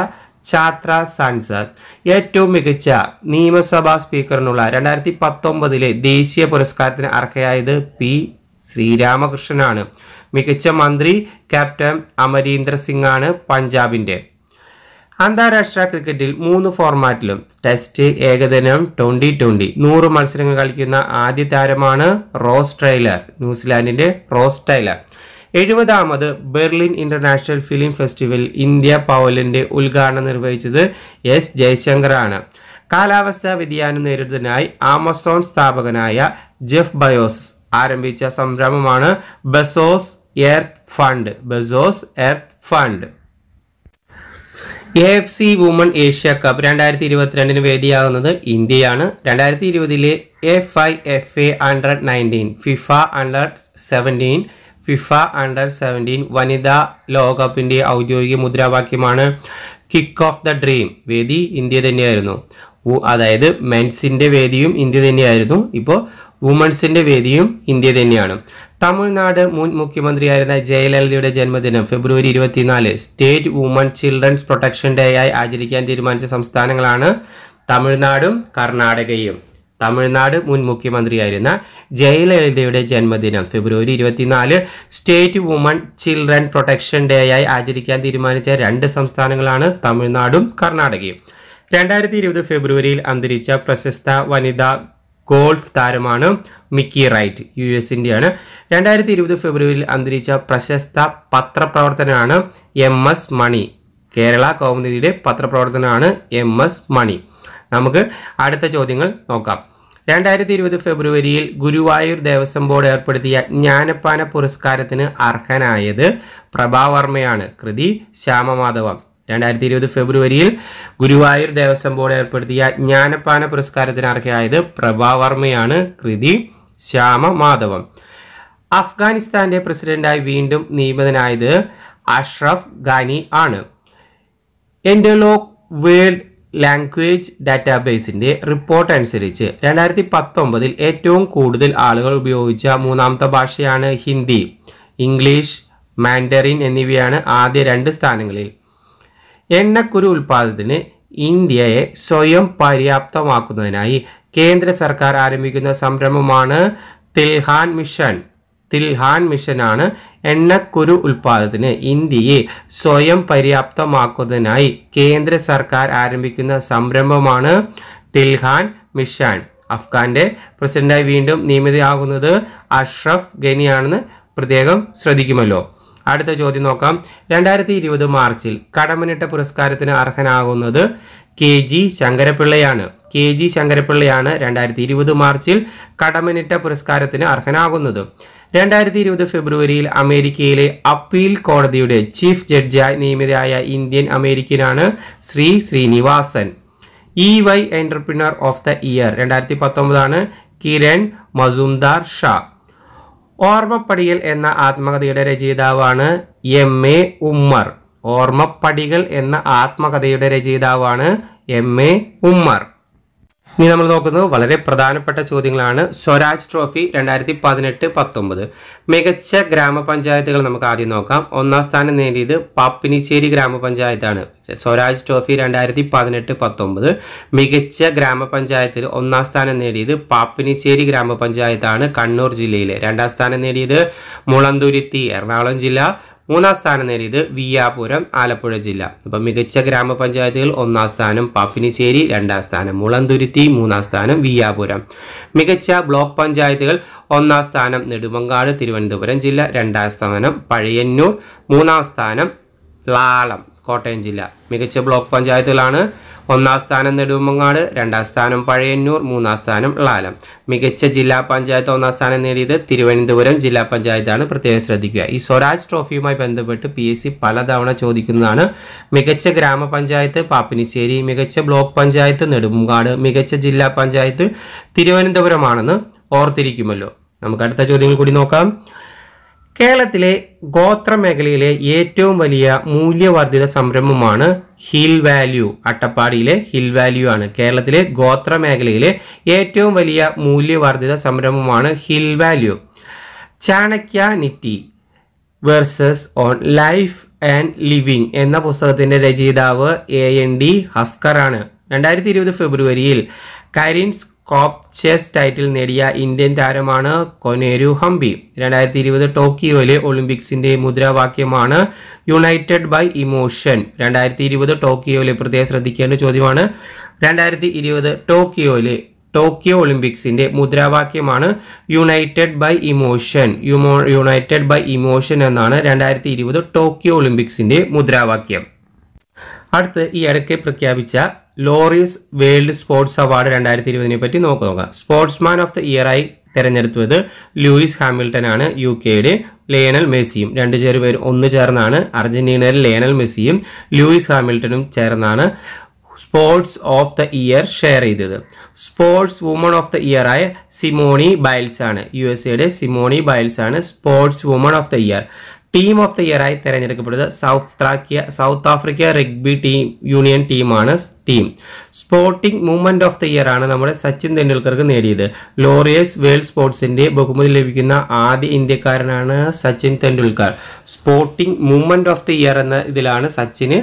ഛാത്ര സൻസദ് ഏറ്റവും മികച്ച നിയമസഭാ സ്പീക്കറിനുള്ള രണ്ടായിരത്തി പത്തൊമ്പതിലെ ദേശീയ പുരസ്കാരത്തിന് അർഹയായത് പി ശ്രീരാമകൃഷ്ണനാണ് മികച്ച മന്ത്രി ക്യാപ്റ്റൻ സിംഗ് സിംഗാണ് പഞ്ചാബിൻ്റെ അന്താരാഷ്ട്ര ക്രിക്കറ്റിൽ മൂന്ന് ഫോർമാറ്റിലും ടെസ്റ്റ് ഏകദിനം ട്വൻ്റി ട്വൻ്റി നൂറ് മത്സരങ്ങൾ കളിക്കുന്ന ആദ്യ താരമാണ് റോസ് ടൈലർ ന്യൂസിലാൻഡിൻ്റെ റോസ് ടൈലർ എഴുപതാമത് Berlin international film festival India പൗലിൻ്റെ ഉദ്ഘാടനം നിർവഹിച്ചത് എസ് ജയശങ്കറാണ് കാലാവസ്ഥാ വ്യതിയാനം നേരിടുന്നതിനായി ആമസോൺ സ്ഥാപകനായ ജെഫ് ബയോസ് ആരംഭിച്ച സംരംഭമാണ് Bezos earth fund Bezos earth fund A F C woman Asia cup രണ്ടായിരത്തി ഇരുപത്തിരണ്ടിന് വേദിയാകുന്നത് ഇന്ത്യയാണ് രണ്ടായിരത്തി ഇരുപതിലെ F I F A under nineteen FIFA under seventeen FIFA under seventeen വനിതാ ലോകകപ്പിൻ്റെ ഔദ്യോഗിക മുദ്രാവാക്യമാണ് കിക്ക് ഓഫ് ദ ഡ്രീം വേദി ഇന്ത്യ തന്നെയായിരുന്നു അതായത് മെൻസിൻ്റെ വേദിയും ഇന്ത്യ തന്നെയായിരുന്നു ഇപ്പോൾ വുമൺസിന്റെ വേദിയും ഇന്ത്യ തന്നെയാണ് തമിഴ്നാട് മുൻ മുഖ്യമന്ത്രിയായിരുന്ന ജയലളിതയുടെ ജന്മദിനം ഫെബ്രുവരി ഇരുപത്തിനാല് state woman children's protection day ആയി ആചരിക്കാൻ തീരുമാനിച്ച സംസ്ഥാനങ്ങളാണ് തമിഴ്നാടും കർണാടകയും തമിഴ്നാട് മുൻ മുഖ്യമന്ത്രിയായിരുന്ന ജയലളിതയുടെ ജന്മദിനം ഫെബ്രുവരി ഇരുപത്തിനാല് state woman children protection day ആയി ആചരിക്കാൻ തീരുമാനിച്ച രണ്ട് സംസ്ഥാനങ്ങളാണ് തമിഴ്നാടും കർണാടകയും രണ്ടായിരത്തി ഇരുപത് ഫെബ്രുവരിയിൽ അന്തരിച്ച പ്രശസ്ത വനിതാ ഗോൾഫ് താരമാണ് മിക്കി റൈറ്റ് യു എസിൻ്റെയാണ് രണ്ടായിരത്തി ഇരുപത് ഫെബ്രുവരിയിൽ അന്തരിച്ച പ്രശസ്ത പത്രപ്രവർത്തനമാണ് എം എസ് മണി കേരള കൗമുദിയുടെ പത്രപ്രവർത്തനമാണ് എം എസ് മണി നമുക്ക് അടുത്ത ചോദ്യങ്ങൾ നോക്കാം രണ്ടായിരത്തി ഇരുപത് ഫെബ്രുവരിയിൽ ഗുരുവായൂർ ദേവസ്വം ബോർഡ് ഏർപ്പെടുത്തിയ ജ്ഞാനപ്പാന പുരസ്കാരത്തിന് അർഹനായത് പ്രഭാവർമ്മയാണ് കൃതി ശ്യാമമാധവം രണ്ടായിരത്തി ഇരുപത് ഫെബ്രുവരിയിൽ ഗുരുവായൂർ ദേവസ്വം ബോർഡ് ഏർപ്പെടുത്തിയ ജ്ഞാനപാന പുരസ്കാരത്തിന് അർഹയായത് പ്രഭാവർമ്മയാണ് കൃതി മാധവം അഫ്ഗാനിസ്ഥാന്റെ പ്രസിഡന്റായി വീണ്ടും നിയമിതനായത് അഷ്റഫ് ഖാനി ആണ് എൻഡലോക് വേൾഡ് ലാംഗ്വേജ് ഡാറ്റാബേസിന്റെ റിപ്പോർട്ട് അനുസരിച്ച് രണ്ടായിരത്തി പത്തൊമ്പതിൽ ഏറ്റവും കൂടുതൽ ആളുകൾ ഉപയോഗിച്ച മൂന്നാമത്തെ ഭാഷയാണ് ഹിന്ദി ഇംഗ്ലീഷ് മാൻഡറിൻ എന്നിവയാണ് ആദ്യ രണ്ട് സ്ഥാനങ്ങളിൽ എണ്ണക്കുരു ഉൽപാദനത്തിന് ഇന്ത്യയെ സ്വയം പര്യാപ്തമാക്കുന്നതിനായി കേന്ദ്ര സർക്കാർ ആരംഭിക്കുന്ന സംരംഭമാണ് തിൽഹാൻ മിഷൻ തിൽഹാൻ മിഷനാണ് എണ്ണക്കുരു ഉൽപാദനത്തിന് ഇന്ത്യയെ സ്വയം പര്യാപ്തമാക്കുന്നതിനായി കേന്ദ്ര സർക്കാർ ആരംഭിക്കുന്ന സംരംഭമാണ് ടിൽഹാൻ മിഷൻ അഫ്ഗാന്റെ പ്രസിഡന്റായി വീണ്ടും നിയമിതയാകുന്നത് അഷ്റഫ് ഗനിയാണെന്ന് പ്രത്യേകം ശ്രദ്ധിക്കുമല്ലോ അടുത്ത ചോദ്യം നോക്കാം രണ്ടായിരത്തി ഇരുപത് മാർച്ചിൽ കടമനിട്ട പുരസ്കാരത്തിന് അർഹനാകുന്നത് കെ ജി ശങ്കരപ്പിള്ളയാണ് കെ ജി ശങ്കരപ്പിള്ളയാണ് രണ്ടായിരത്തി ഇരുപത് മാർച്ചിൽ കടമനിട്ട പുരസ്കാരത്തിന് അർഹനാകുന്നത് രണ്ടായിരത്തി ഇരുപത് ഫെബ്രുവരിയിൽ അമേരിക്കയിലെ അപ്പീൽ കോടതിയുടെ ചീഫ് ജഡ്ജായി നിയമിതയായ ഇന്ത്യൻ അമേരിക്കനാണ് Sri Srinivasan E e Y entrepreneur of the year രണ്ടായിരത്തി പത്തൊമ്പതാണ് കിരൺ മസൂംദാർ ഷാ ഓർമ്മപ്പടികൾ എന്ന ആത്മകഥയുടെ രചയിതാവാണ് എം എ ഉമ്മർ ഓർമ്മപ്പടികൾ എന്ന ആത്മകഥയുടെ രചയിതാവാണ് എം എ ഉമ്മർ ഇനി നമ്മൾ നോക്കുന്നത് വളരെ പ്രധാനപ്പെട്ട ചോദ്യങ്ങളാണ് സ്വരാജ് ട്രോഫി രണ്ടായിരത്തി പതിനെട്ട് പത്തൊമ്പത് മികച്ച ഗ്രാമപഞ്ചായത്തുകൾ നമുക്ക് ആദ്യം നോക്കാം ഒന്നാം സ്ഥാനം നേടിയത് പാപ്പിനിശ്ശേരി ഗ്രാമപഞ്ചായത്താണ് സ്വരാജ് ട്രോഫി രണ്ടായിരത്തി പതിനെട്ട് പത്തൊമ്പത് മികച്ച ഗ്രാമപഞ്ചായത്തിൽ ഒന്നാം സ്ഥാനം നേടിയത് പാപ്പിനിശ്ശേരി ഗ്രാമപഞ്ചായത്താണ് കണ്ണൂർ ജില്ലയിലെ രണ്ടാം സ്ഥാനം നേടിയത് മുളന്തുരുത്തി എറണാകുളം ജില്ല മൂന്നാം സ്ഥാനം നേടിയത് വിയാപുരം ആലപ്പുഴ ജില്ല അപ്പൊ മികച്ച ഗ്രാമപഞ്ചായത്തുകൾ ഒന്നാം സ്ഥാനം പാപ്പിനിശ്ശേരി രണ്ടാം സ്ഥാനം മുളന്തുരുത്തി മൂന്നാം സ്ഥാനം വിയാപുരം മികച്ച ബ്ലോക്ക് പഞ്ചായത്തുകൾ ഒന്നാം സ്ഥാനം നെടുമങ്ങാട് തിരുവനന്തപുരം ജില്ല രണ്ടാം സ്ഥാനം പഴയന്നൂർ മൂന്നാം സ്ഥാനം ലാളം കോട്ടയം ജില്ല മികച്ച ബ്ലോക്ക് പഞ്ചായത്തുകളാണ് ഒന്നാം സ്ഥാനം നെടുമങ്ങാട് രണ്ടാം സ്ഥാനം പഴയന്നൂർ മൂന്നാം സ്ഥാനം ലാലം മികച്ച ജില്ലാ പഞ്ചായത്ത് ഒന്നാം സ്ഥാനം നേടിയത് തിരുവനന്തപുരം ജില്ലാ പഞ്ചായത്താണ് പ്രത്യേകം ശ്രദ്ധിക്കുക ഈ സ്വരാജ് ട്രോഫിയുമായി ബന്ധപ്പെട്ട് പി എസ് സി പലതവണ ചോദിക്കുന്നതാണ് മികച്ച ഗ്രാമപഞ്ചായത്ത് പാപ്പിനിശ്ശേരി മികച്ച ബ്ലോക്ക് പഞ്ചായത്ത് നെടുമങ്ങാട് മികച്ച ജില്ലാ പഞ്ചായത്ത് തിരുവനന്തപുരമാണെന്ന് ഓർത്തിരിക്കുമല്ലോ നമുക്ക് അടുത്ത ചോദ്യങ്ങൾ കൂടി നോക്കാം കേരളത്തിലെ ഗോത്ര മേഖലയിലെ ഏറ്റവും വലിയ മൂല്യവർദ്ധിത സംരംഭമാണ് ഹിൽ വാല്യൂ അട്ടപ്പാടിയിലെ ഹിൽ വാല്യൂ ആണ് കേരളത്തിലെ ഗോത്ര മേഖലയിലെ ഏറ്റവും വലിയ മൂല്യവർദ്ധിത സംരംഭമാണ് hill value Chanakya Neeti verses on life and living എന്ന പുസ്തകത്തിൻ്റെ രചയിതാവ് എ എൻ ഡി ഹസ്കറാണ് രണ്ടായിരത്തി ഇരുപത് ഫെബ്രുവരിയിൽ കരിൻസ് കോപ്പ് ചെസ് ടൈറ്റിൽ നേടിയ ഇന്ത്യൻ താരമാണ് കൊനേരു ഹംപി രണ്ടായിരത്തി ഇരുപത് ടോക്കിയോയിലെ ഒളിമ്പിക്സിന്റെ മുദ്രാവാക്യമാണ് യുണൈറ്റഡ് ബൈ ഇമോഷൻ രണ്ടായിരത്തി ഇരുപത് ടോക്കിയോയിലെ പ്രത്യേകം ശ്രദ്ധിക്കേണ്ട ചോദ്യമാണ് രണ്ടായിരത്തി ഇരുപത് ടോക്കിയോയിലെ ടോക്കിയോ ഒളിമ്പിക്സിന്റെ മുദ്രാവാക്യമാണ് യുണൈറ്റഡ് ബൈ ഇമോഷൻ യുമോ യുണൈറ്റഡ് ബൈ ഇമോഷൻ എന്നാണ് രണ്ടായിരത്തി ഇരുപത് ടോക്കിയോ ഒളിമ്പിക്സിന്റെ മുദ്രാവാക്യം അടുത്ത് ഈ ഇടയ്ക്ക് പ്രഖ്യാപിച്ച ലോറീസ് വേൾഡ് സ്പോർട്സ് അവാർഡ് രണ്ടായിരത്തി ഇരുപതിനെ പറ്റി നമുക്ക് നോക്കാം സ്പോർട്സ്മാൻ ഓഫ് ദ ആയി തിരഞ്ഞെടുത്തത് ലൂയിസ് ഹാമിൽട്ടൺ ആണ് യു കെയുടെ ലയണൽ മെസ്സിയും രണ്ടു ചേരുപേർ ഒന്ന് ചേർന്നാണ് അർജന്റീനയിൽ ലയണൽ മെസ്സിയും ലൂയിസ് ഹാമിൽട്ടണും ചേർന്നാണ് sports of the year share ചെയ്തത് sportswoman of the year ആയ സിമോണി ബൈൽസ് ആണ് യു എസ് എയുടെ സിമോണി ബൈൽസ് ആണ് sportswoman of the year team of the ഇയറായി തെരഞ്ഞെടുക്കപ്പെടുന്നത് south south Africa rugby team union ടീമാണ് team sporting movement of the year ആണ് നമ്മുടെ സച്ചിൻ തെണ്ടുൽക്കർക്ക് നേടിയത് ലോറിയസ് വേൾഡ് സ്പോർട്സിന്റെ ബഹുമതി ലഭിക്കുന്ന ആദ്യ ഇന്ത്യക്കാരനാണ് Sachin Tendulkar sporting movement of the year എന്ന ഇതിലാണ് സച്ചിന്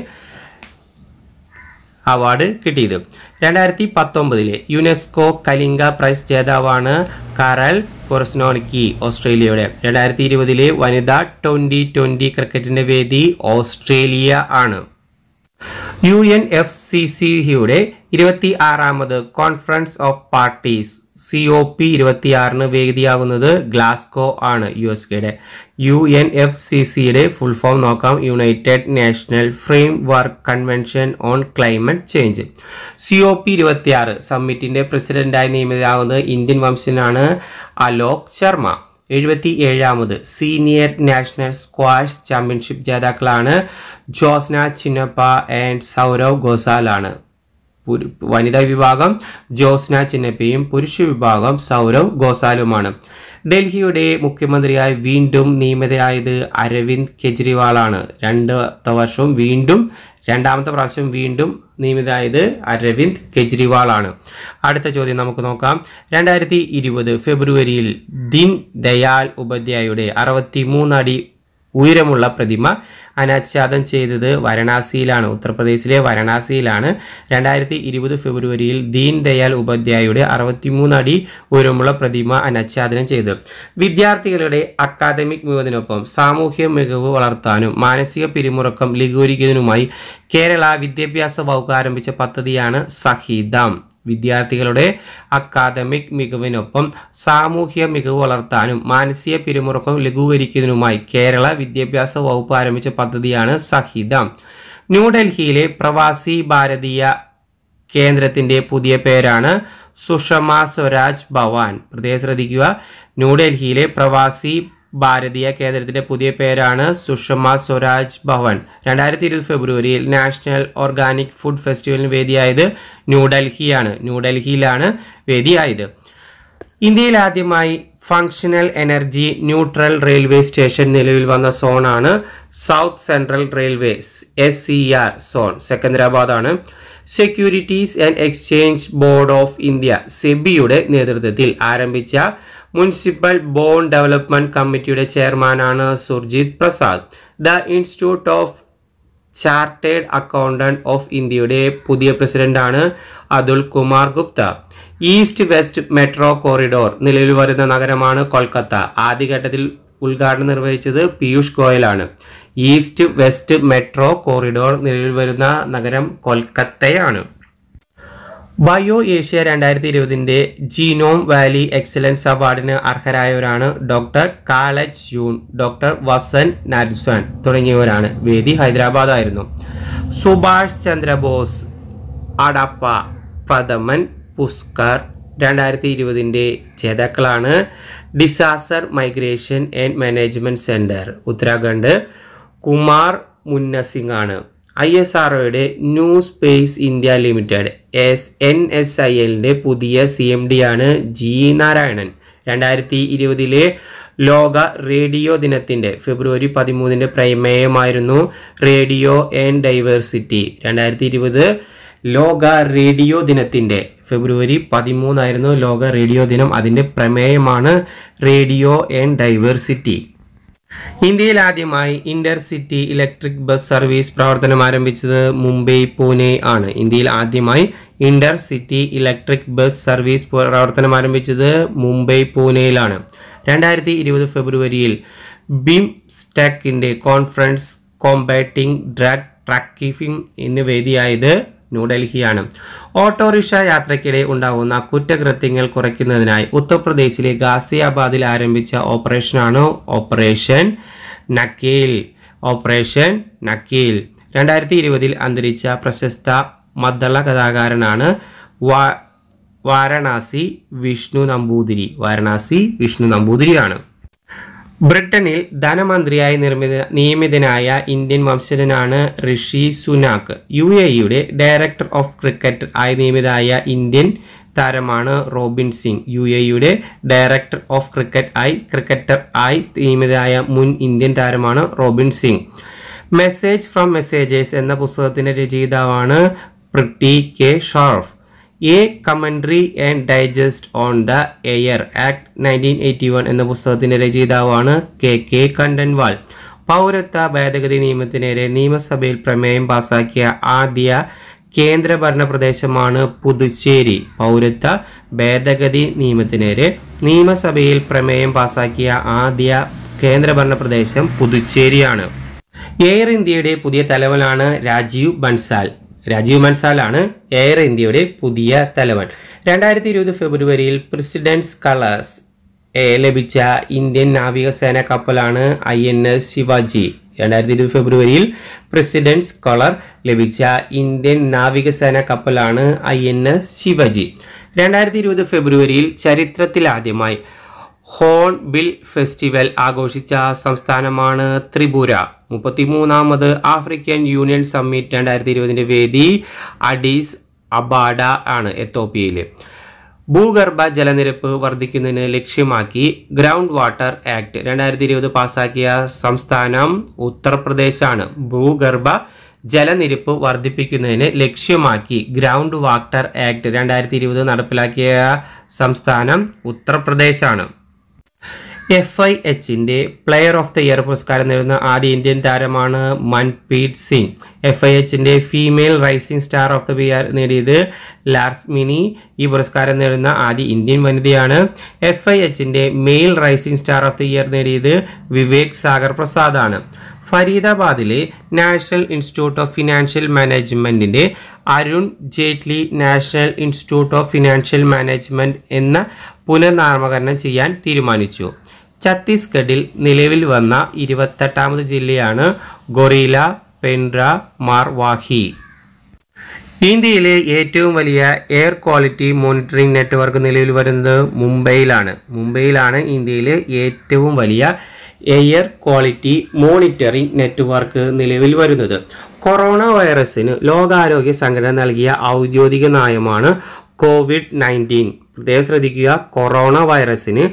അവാർഡ് കിട്ടിയത് രണ്ടായിരത്തി പത്തൊമ്പതിലെ യുനെസ്കോ കലിംഗ പ്രൈസ് ജേതാവാണ് കറൽ കൊറസ്നോണിക്കി ഓസ്ട്രേലിയയുടെ രണ്ടായിരത്തി ഇരുപതിലെ വനിതാ ട്വൻ്റി ട്വൻ്റി ക്രിക്കറ്റിൻ്റെ വേദി ഓസ്ട്രേലിയ ആണ് യു എൻ എഫ് സി സിയുടെ ഇരുപത്തി ആറാമത് conference of parties C O P ഇരുപത്തിയാറിന് വേദിയാകുന്നത് ഗ്ലാസ്കോ ആണ് യു എസ് കെയുടെ യു എൻ എഫ് സി സിയുടെ ഫുൾ ഫോം നോക്കാം united national framework convention on climate change C O P ഇരുപത്തിയാറ് സമ്മിറ്റിൻ്റെ പ്രസിഡന്റായി നിയമിതരാകുന്നത് ഇന്ത്യൻ വംശനാണ് അലോക് ശർമ്മ എഴുപത്തി ഏഴാമത് സീനിയർ നാഷണൽ സ്ക്വാഷ് ചാമ്പ്യൻഷിപ്പ് ജേതാക്കളാണ് ജോസ്ന ചിന്നപ്പ ആൻഡ് സൗരവ് ഗോസാലാണ് വനിതാ വിഭാഗം ജോസ്ന ചിന്നപ്പയും പുരുഷ വിഭാഗം സൗരവ് ഗോസാലുമാണ് ഡൽഹിയുടെ മുഖ്യമന്ത്രിയായി വീണ്ടും നിയമിതയായത് അരവിന്ദ് കെജ്രിവാളാണ് രണ്ടാമത്തെ വർഷവും വീണ്ടും രണ്ടാമത്തെ പ്രാവശ്യം വീണ്ടും നിയമിതായത് അരവിന്ദ് കെജ്രിവാളാണ് അടുത്ത ചോദ്യം നമുക്ക് നോക്കാം രണ്ടായിരത്തി ഇരുപത് ഫെബ്രുവരിയിൽ ദീൻ ദയാൽ ഉപാധ്യായയുടെ അറുപത്തി മൂന്നടി ഉയരമുള്ള പ്രതിമ അനാച്ഛാദം ചെയ്തത് വാരണാസിയിലാണ് ഉത്തർപ്രദേശിലെ വാരണാസിയിലാണ് രണ്ടായിരത്തി ഇരുപത് ഫെബ്രുവരിയിൽ ദീൻ ദയാൽ ഉപാധ്യായയുടെ അറുപത്തിമൂന്ന് അടി ഉയരമുള്ള പ്രതിമ അനാച്ഛാദനം ചെയ്തു വിദ്യാർത്ഥികളുടെ അക്കാദമിക് മികവിനൊപ്പം സാമൂഹ്യ മികവ് വളർത്താനും മാനസിക പിരിമുറക്കം ലഘൂകരിക്കുന്നതിനുമായി കേരള വിദ്യാഭ്യാസ വകുപ്പ് ആരംഭിച്ച പദ്ധതിയാണ് സഹിതം വിദ്യാർത്ഥികളുടെ അക്കാദമിക് മികവിനൊപ്പം സാമൂഹ്യ മികവ് വളർത്താനും മാനസിക പിരിമുറുക്കം ലഘൂകരിക്കുന്നതിനുമായി കേരള വിദ്യാഭ്യാസ വകുപ്പ് ആരംഭിച്ച പദ്ധതിയാണ് സഹിത ന്യൂഡൽഹിയിലെ പ്രവാസി ഭാരതീയ കേന്ദ്രത്തിൻ്റെ പുതിയ പേരാണ് സുഷമ സ്വരാജ് ഭവാൻ പ്രത്യേകം ശ്രദ്ധിക്കുക ന്യൂഡൽഹിയിലെ പ്രവാസി ഭാരതീയ കേന്ദ്രത്തിൻ്റെ പുതിയ പേരാണ് സുഷമ സ്വരാജ് ഭവൻ രണ്ടായിരത്തി ഇരുപത് ഫെബ്രുവരിയിൽ നാഷണൽ ഓർഗാനിക് ഫുഡ് ഫെസ്റ്റിവലിന് വേദിയായത് ന്യൂഡൽഹിയാണ് ന്യൂഡൽഹിയിലാണ് വേദിയായത് ഇന്ത്യയിൽ ആദ്യമായി functional energy neutral railway station നിലവിൽ വന്ന സോണാണ് south central railway S C R zone സെക്കന്ദരാബാദാണ് securities and exchange board of India സെബിയുടെ e നേതൃത്വത്തിൽ ആരംഭിച്ച മുനിസിപ്പൽ ബോൺ ഡെവലപ്മെന്റ് കമ്മിറ്റിയുടെ ചെയർമാനാണ് Surjit Prasad the institute of chartered accountant of ഇന്ത്യയുടെ പുതിയ പ്രസിഡന്റാണ് Atul Kumar Gupta east west metro corridor നിലവിൽ വരുന്ന നഗരമാണ് കൊൽക്കത്ത ആദ്യഘട്ടത്തിൽ ഉദ്ഘാടനം നിർവഹിച്ചത് പീയൂഷ് ഗോയലാണ് ഈസ്റ്റ് വെസ്റ്റ് മെട്രോ കോറിഡോർ നിലവിൽ വരുന്ന നഗരം കൊൽക്കത്തയാണ് ബയോ ഏഷ്യ രണ്ടായിരത്തി ഇരുപതിൻ്റെ ജീനോം വാലി എക്സലൻസ് അവാർഡിന് അർഹരായവരാണ് ഡോക്ടർ കാളജ് യൂൺ ഡോക്ടർ വസൻ നാരിസ്വാൻ തുടങ്ങിയവരാണ് വേദി ഹൈദരാബാദ് ആയിരുന്നു സുഭാഷ് ചന്ദ്രബോസ് അടപ്പ പ്രഥമൻ പുഷ്കർ രണ്ടായിരത്തി ഇരുപതിൻ്റെ ജേതാക്കളാണ് disaster migration and management centre Uttarakhand Kumar Munna Singh ആണ് ഐ എസ് ആർ ഒയുടെ new space India limited S N S I എല്ലിൻ്റെ പുതിയ സി എം ഡി ആണ് ജി നാരായണൻ രണ്ടായിരത്തി ഇരുപതിലെ ലോക റേഡിയോ ദിനത്തിൻ്റെ ഫെബ്രുവരി പതിമൂന്നിൻ്റെ പ്രമേയമായിരുന്നു റേഡിയോ ആൻഡ് ഡൈവേഴ്സിറ്റി രണ്ടായിരത്തി ഇരുപത് ലോക റേഡിയോ ദിനത്തിൻ്റെ ഫെബ്രുവരി പതിമൂന്നായിരുന്നു ലോക റേഡിയോ ദിനം അതിൻ്റെ പ്രമേയമാണ് റേഡിയോ ആൻഡ് ഡൈവേഴ്സിറ്റി ഇന്ത്യയിൽ ആദ്യമായി ഇന്റർസിറ്റി ഇലക്ട്രിക് ബസ് സർവീസ് പ്രവർത്തനം ആരംഭിച്ചത് മുംബൈ പൂനെ ആണ് ഇന്ത്യയിൽ ആദ്യമായി ഇന്റർസിറ്റി ഇലക്ട്രിക് ബസ് സർവീസ് പ്രവർത്തനം ആരംഭിച്ചത് മുംബൈ പൂനെയിലാണ് രണ്ടായിരത്തി ഇരുപത് ഫെബ്രുവരിയിൽ ബിം സ്റ്റാക്കിന്റെ കോൺഫറൻസ് കോമ്പാറ്റിംഗ് ഡ്രാഗ് ട്രാക്കിഫിംഗ് എന്ന വേദിയായത് ന്യൂഡൽഹിയാണ് ഓട്ടോറിക്ഷ യാത്രയ്ക്കിടെ ഉണ്ടാകുന്ന കുറ്റകൃത്യങ്ങൾ കുറയ്ക്കുന്നതിനായി ഉത്തർപ്രദേശിലെ ഗാസിയാബാദിൽ ആരംഭിച്ച ഓപ്പറേഷനാണ് ഓപ്പറേഷൻ നക്കീൽ ഓപ്പറേഷൻ നക്കീൽ രണ്ടായിരത്തി ഇരുപതിൽ അന്തരിച്ച പ്രശസ്ത മദ്ദള കഥാകാരനാണ് വാരണാസി വിഷ്ണു നമ്പൂതിരി വാരണാസി വിഷ്ണു നമ്പൂതിരിയാണ് ബ്രിട്ടനിൽ ധനമന്ത്രിയായി നിർമ്മിത നിയമിതനായ ഇന്ത്യൻ വംശജനാണ് ഋഷി സുനാക് യു എ ഇയുടെ ഡയറക്ടർ ഓഫ് ക്രിക്കറ്റ് ആയി നിയമിതായ ഇന്ത്യൻ താരമാണ് റോബിൻ സിംഗ് യു എ ഇയുടെ ഡയറക്ടർ ഓഫ് ക്രിക്കറ്റ് ആയി ക്രിക്കറ്റർ ആയി നിയമിതായ മുൻ ഇന്ത്യൻ താരമാണ് Robin Singh message from messengers എന്ന പുസ്തകത്തിൻ്റെ രചയിതാവാണ് പ്രിട്ടി കെ ഷാർഫ് a commentary and digest on the air act nineteen eighty one എന്ന പുസ്തകത്തിൻ്റെ രചയിതാവാണ് കെ കെ കണ്ടൻവാൾ പൗരത്വ ഭേദഗതി നിയമത്തിനെതിരെ നിയമസഭയിൽ പ്രമേയം പാസാക്കിയ ആദ്യ കേന്ദ്രഭരണ പ്രദേശമാണ് പുതുച്ചേരി പൗരത്വ ഭേദഗതി നിയമത്തിനെതിരെ നിയമസഭയിൽ പ്രമേയം പാസാക്കിയ ആദ്യ കേന്ദ്രഭരണ പ്രദേശം പുതുച്ചേരിയാണ് എയർ ഇന്ത്യയുടെ പുതിയ തലവനാണ് രാജീവ് ബൻസാൽ രാജീവ് മൻസാലാണ് എയർ ഇന്ത്യയുടെ പുതിയ തലവൻ രണ്ടായിരത്തി ഇരുപത് ഫെബ്രുവരിയിൽ പ്രസിഡൻസ് കളേഴ്സ് ലഭിച്ച ഇന്ത്യൻ നാവികസേന കപ്പലാണ് ഐ എൻ എസ് ശിവാജി രണ്ടായിരത്തി ഇരുപത് ഫെബ്രുവരിയിൽ പ്രസിഡൻസ് കളർ ലഭിച്ച ഇന്ത്യൻ നാവികസേന കപ്പലാണ് ഐ എൻ എസ് ശിവജി രണ്ടായിരത്തി ഇരുപത് ഫെബ്രുവരിയിൽ ചരിത്രത്തിലാദ്യമായി ഹോൺ ബിൽ ഫെസ്റ്റിവൽ ആഘോഷിച്ച സംസ്ഥാനമാണ് ത്രിപുര മുപ്പത്തിമൂന്നാമത് ആഫ്രിക്കൻ യൂണിയൻ സമ്മിറ്റ് രണ്ടായിരത്തി ഇരുപതിൻ്റെ വേദി അഡീസ് അബാഡ ആണ് എത്തോപ്യയിൽ ഭൂഗർഭ ജലനിരപ്പ് വർദ്ധിക്കുന്നതിന് ലക്ഷ്യമാക്കി ഗ്രൗണ്ട് വാട്ടർ ആക്ട് രണ്ടായിരത്തി ഇരുപത് പാസാക്കിയ സംസ്ഥാനം ഉത്തർപ്രദേശാണ് ഭൂഗർഭ ജലനിരപ്പ് വർദ്ധിപ്പിക്കുന്നതിന് ലക്ഷ്യമാക്കി ഗ്രൗണ്ട് വാട്ടർ ആക്ട് രണ്ടായിരത്തി ഇരുപത് നടപ്പിലാക്കിയ സംസ്ഥാനം ഉത്തർപ്രദേശാണ് എഫ് ഐ എച്ചിൻ്റെ പ്ലെയർ ഓഫ് ദ ഇയർ പുരസ്കാരം നേടുന്ന ആദ്യ ഇന്ത്യൻ താരമാണ് മൻപീത് സിംഗ് എഫ് ഐ എച്ചിൻ്റെ female rising star of the year നേടിയത് ലാർസ്മിനി ഈ പുരസ്കാരം നേടുന്ന ആദ്യ ഇന്ത്യൻ വനിതയാണ് എഫ് ഐ എച്ചിൻ്റെ male rising star of the year നേടിയത് വിവേക് സാഗർ പ്രസാദാണ് ഫരീദാബാദിലെ നാഷണൽ ഇൻസ്റ്റിറ്റ്യൂട്ട് ഓഫ് ഫിനാൻഷ്യൽ മാനേജ്മെൻറ്റിൻ്റെ Arun Jaitley national institute of financial management എന്ന പുനർനാമകരണം ചെയ്യാൻ തീരുമാനിച്ചു ഛത്തീസ്ഗഡിൽ നിലവിൽ വന്ന ഇരുപത്തെട്ടാമത് ജില്ലയാണ് ഗൊറീല പെൻഡ്ര മാർവാഹി ഇന്ത്യയിലെ ഏറ്റവും വലിയ എയർ ക്വാളിറ്റി മോണിറ്ററിംഗ് നെറ്റ്വർക്ക് നിലവിൽ വരുന്നത് മുംബൈയിലാണ് മുംബൈയിലാണ് ഇന്ത്യയിലെ ഏറ്റവും വലിയ എയർ ക്വാളിറ്റി മോണിറ്ററിംഗ് നെറ്റ്വർക്ക് നിലവിൽ വരുന്നത് കൊറോണ വൈറസിന് ലോകാരോഗ്യ സംഘടന നൽകിയ ഔദ്യോഗിക നയമാണ് കോവിഡ് നയൻറ്റീൻ പ്രത്യേകം ശ്രദ്ധിക്കുക കൊറോണ വൈറസിന്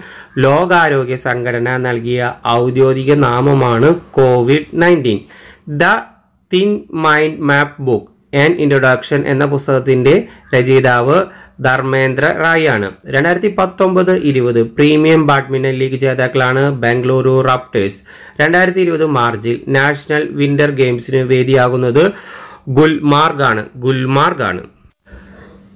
ലോകാരോഗ്യ സംഘടന നൽകിയ ഔദ്യോഗിക നാമമാണ് Covid nineteen the thin mind map book and introduction എന്ന പുസ്തകത്തിൻ്റെ രചയിതാവ് ധർമ്മേന്ദ്ര റായ് ആണ് രണ്ടായിരത്തി പത്തൊമ്പത് ഇരുപത് പ്രീമിയം ബാഡ്മിൻ്റൺ ലീഗ് ജേതാക്കളാണ് ബാംഗ്ലൂരു റാപ്റ്റേഴ്സ് രണ്ടായിരത്തി ഇരുപത് മാർച്ചിൽ നാഷണൽ വിൻ്റർ ഗെയിംസിന് വേദിയാകുന്നത് ഗുൽമാർഗാണ് ഗുൽമാർഗാണ്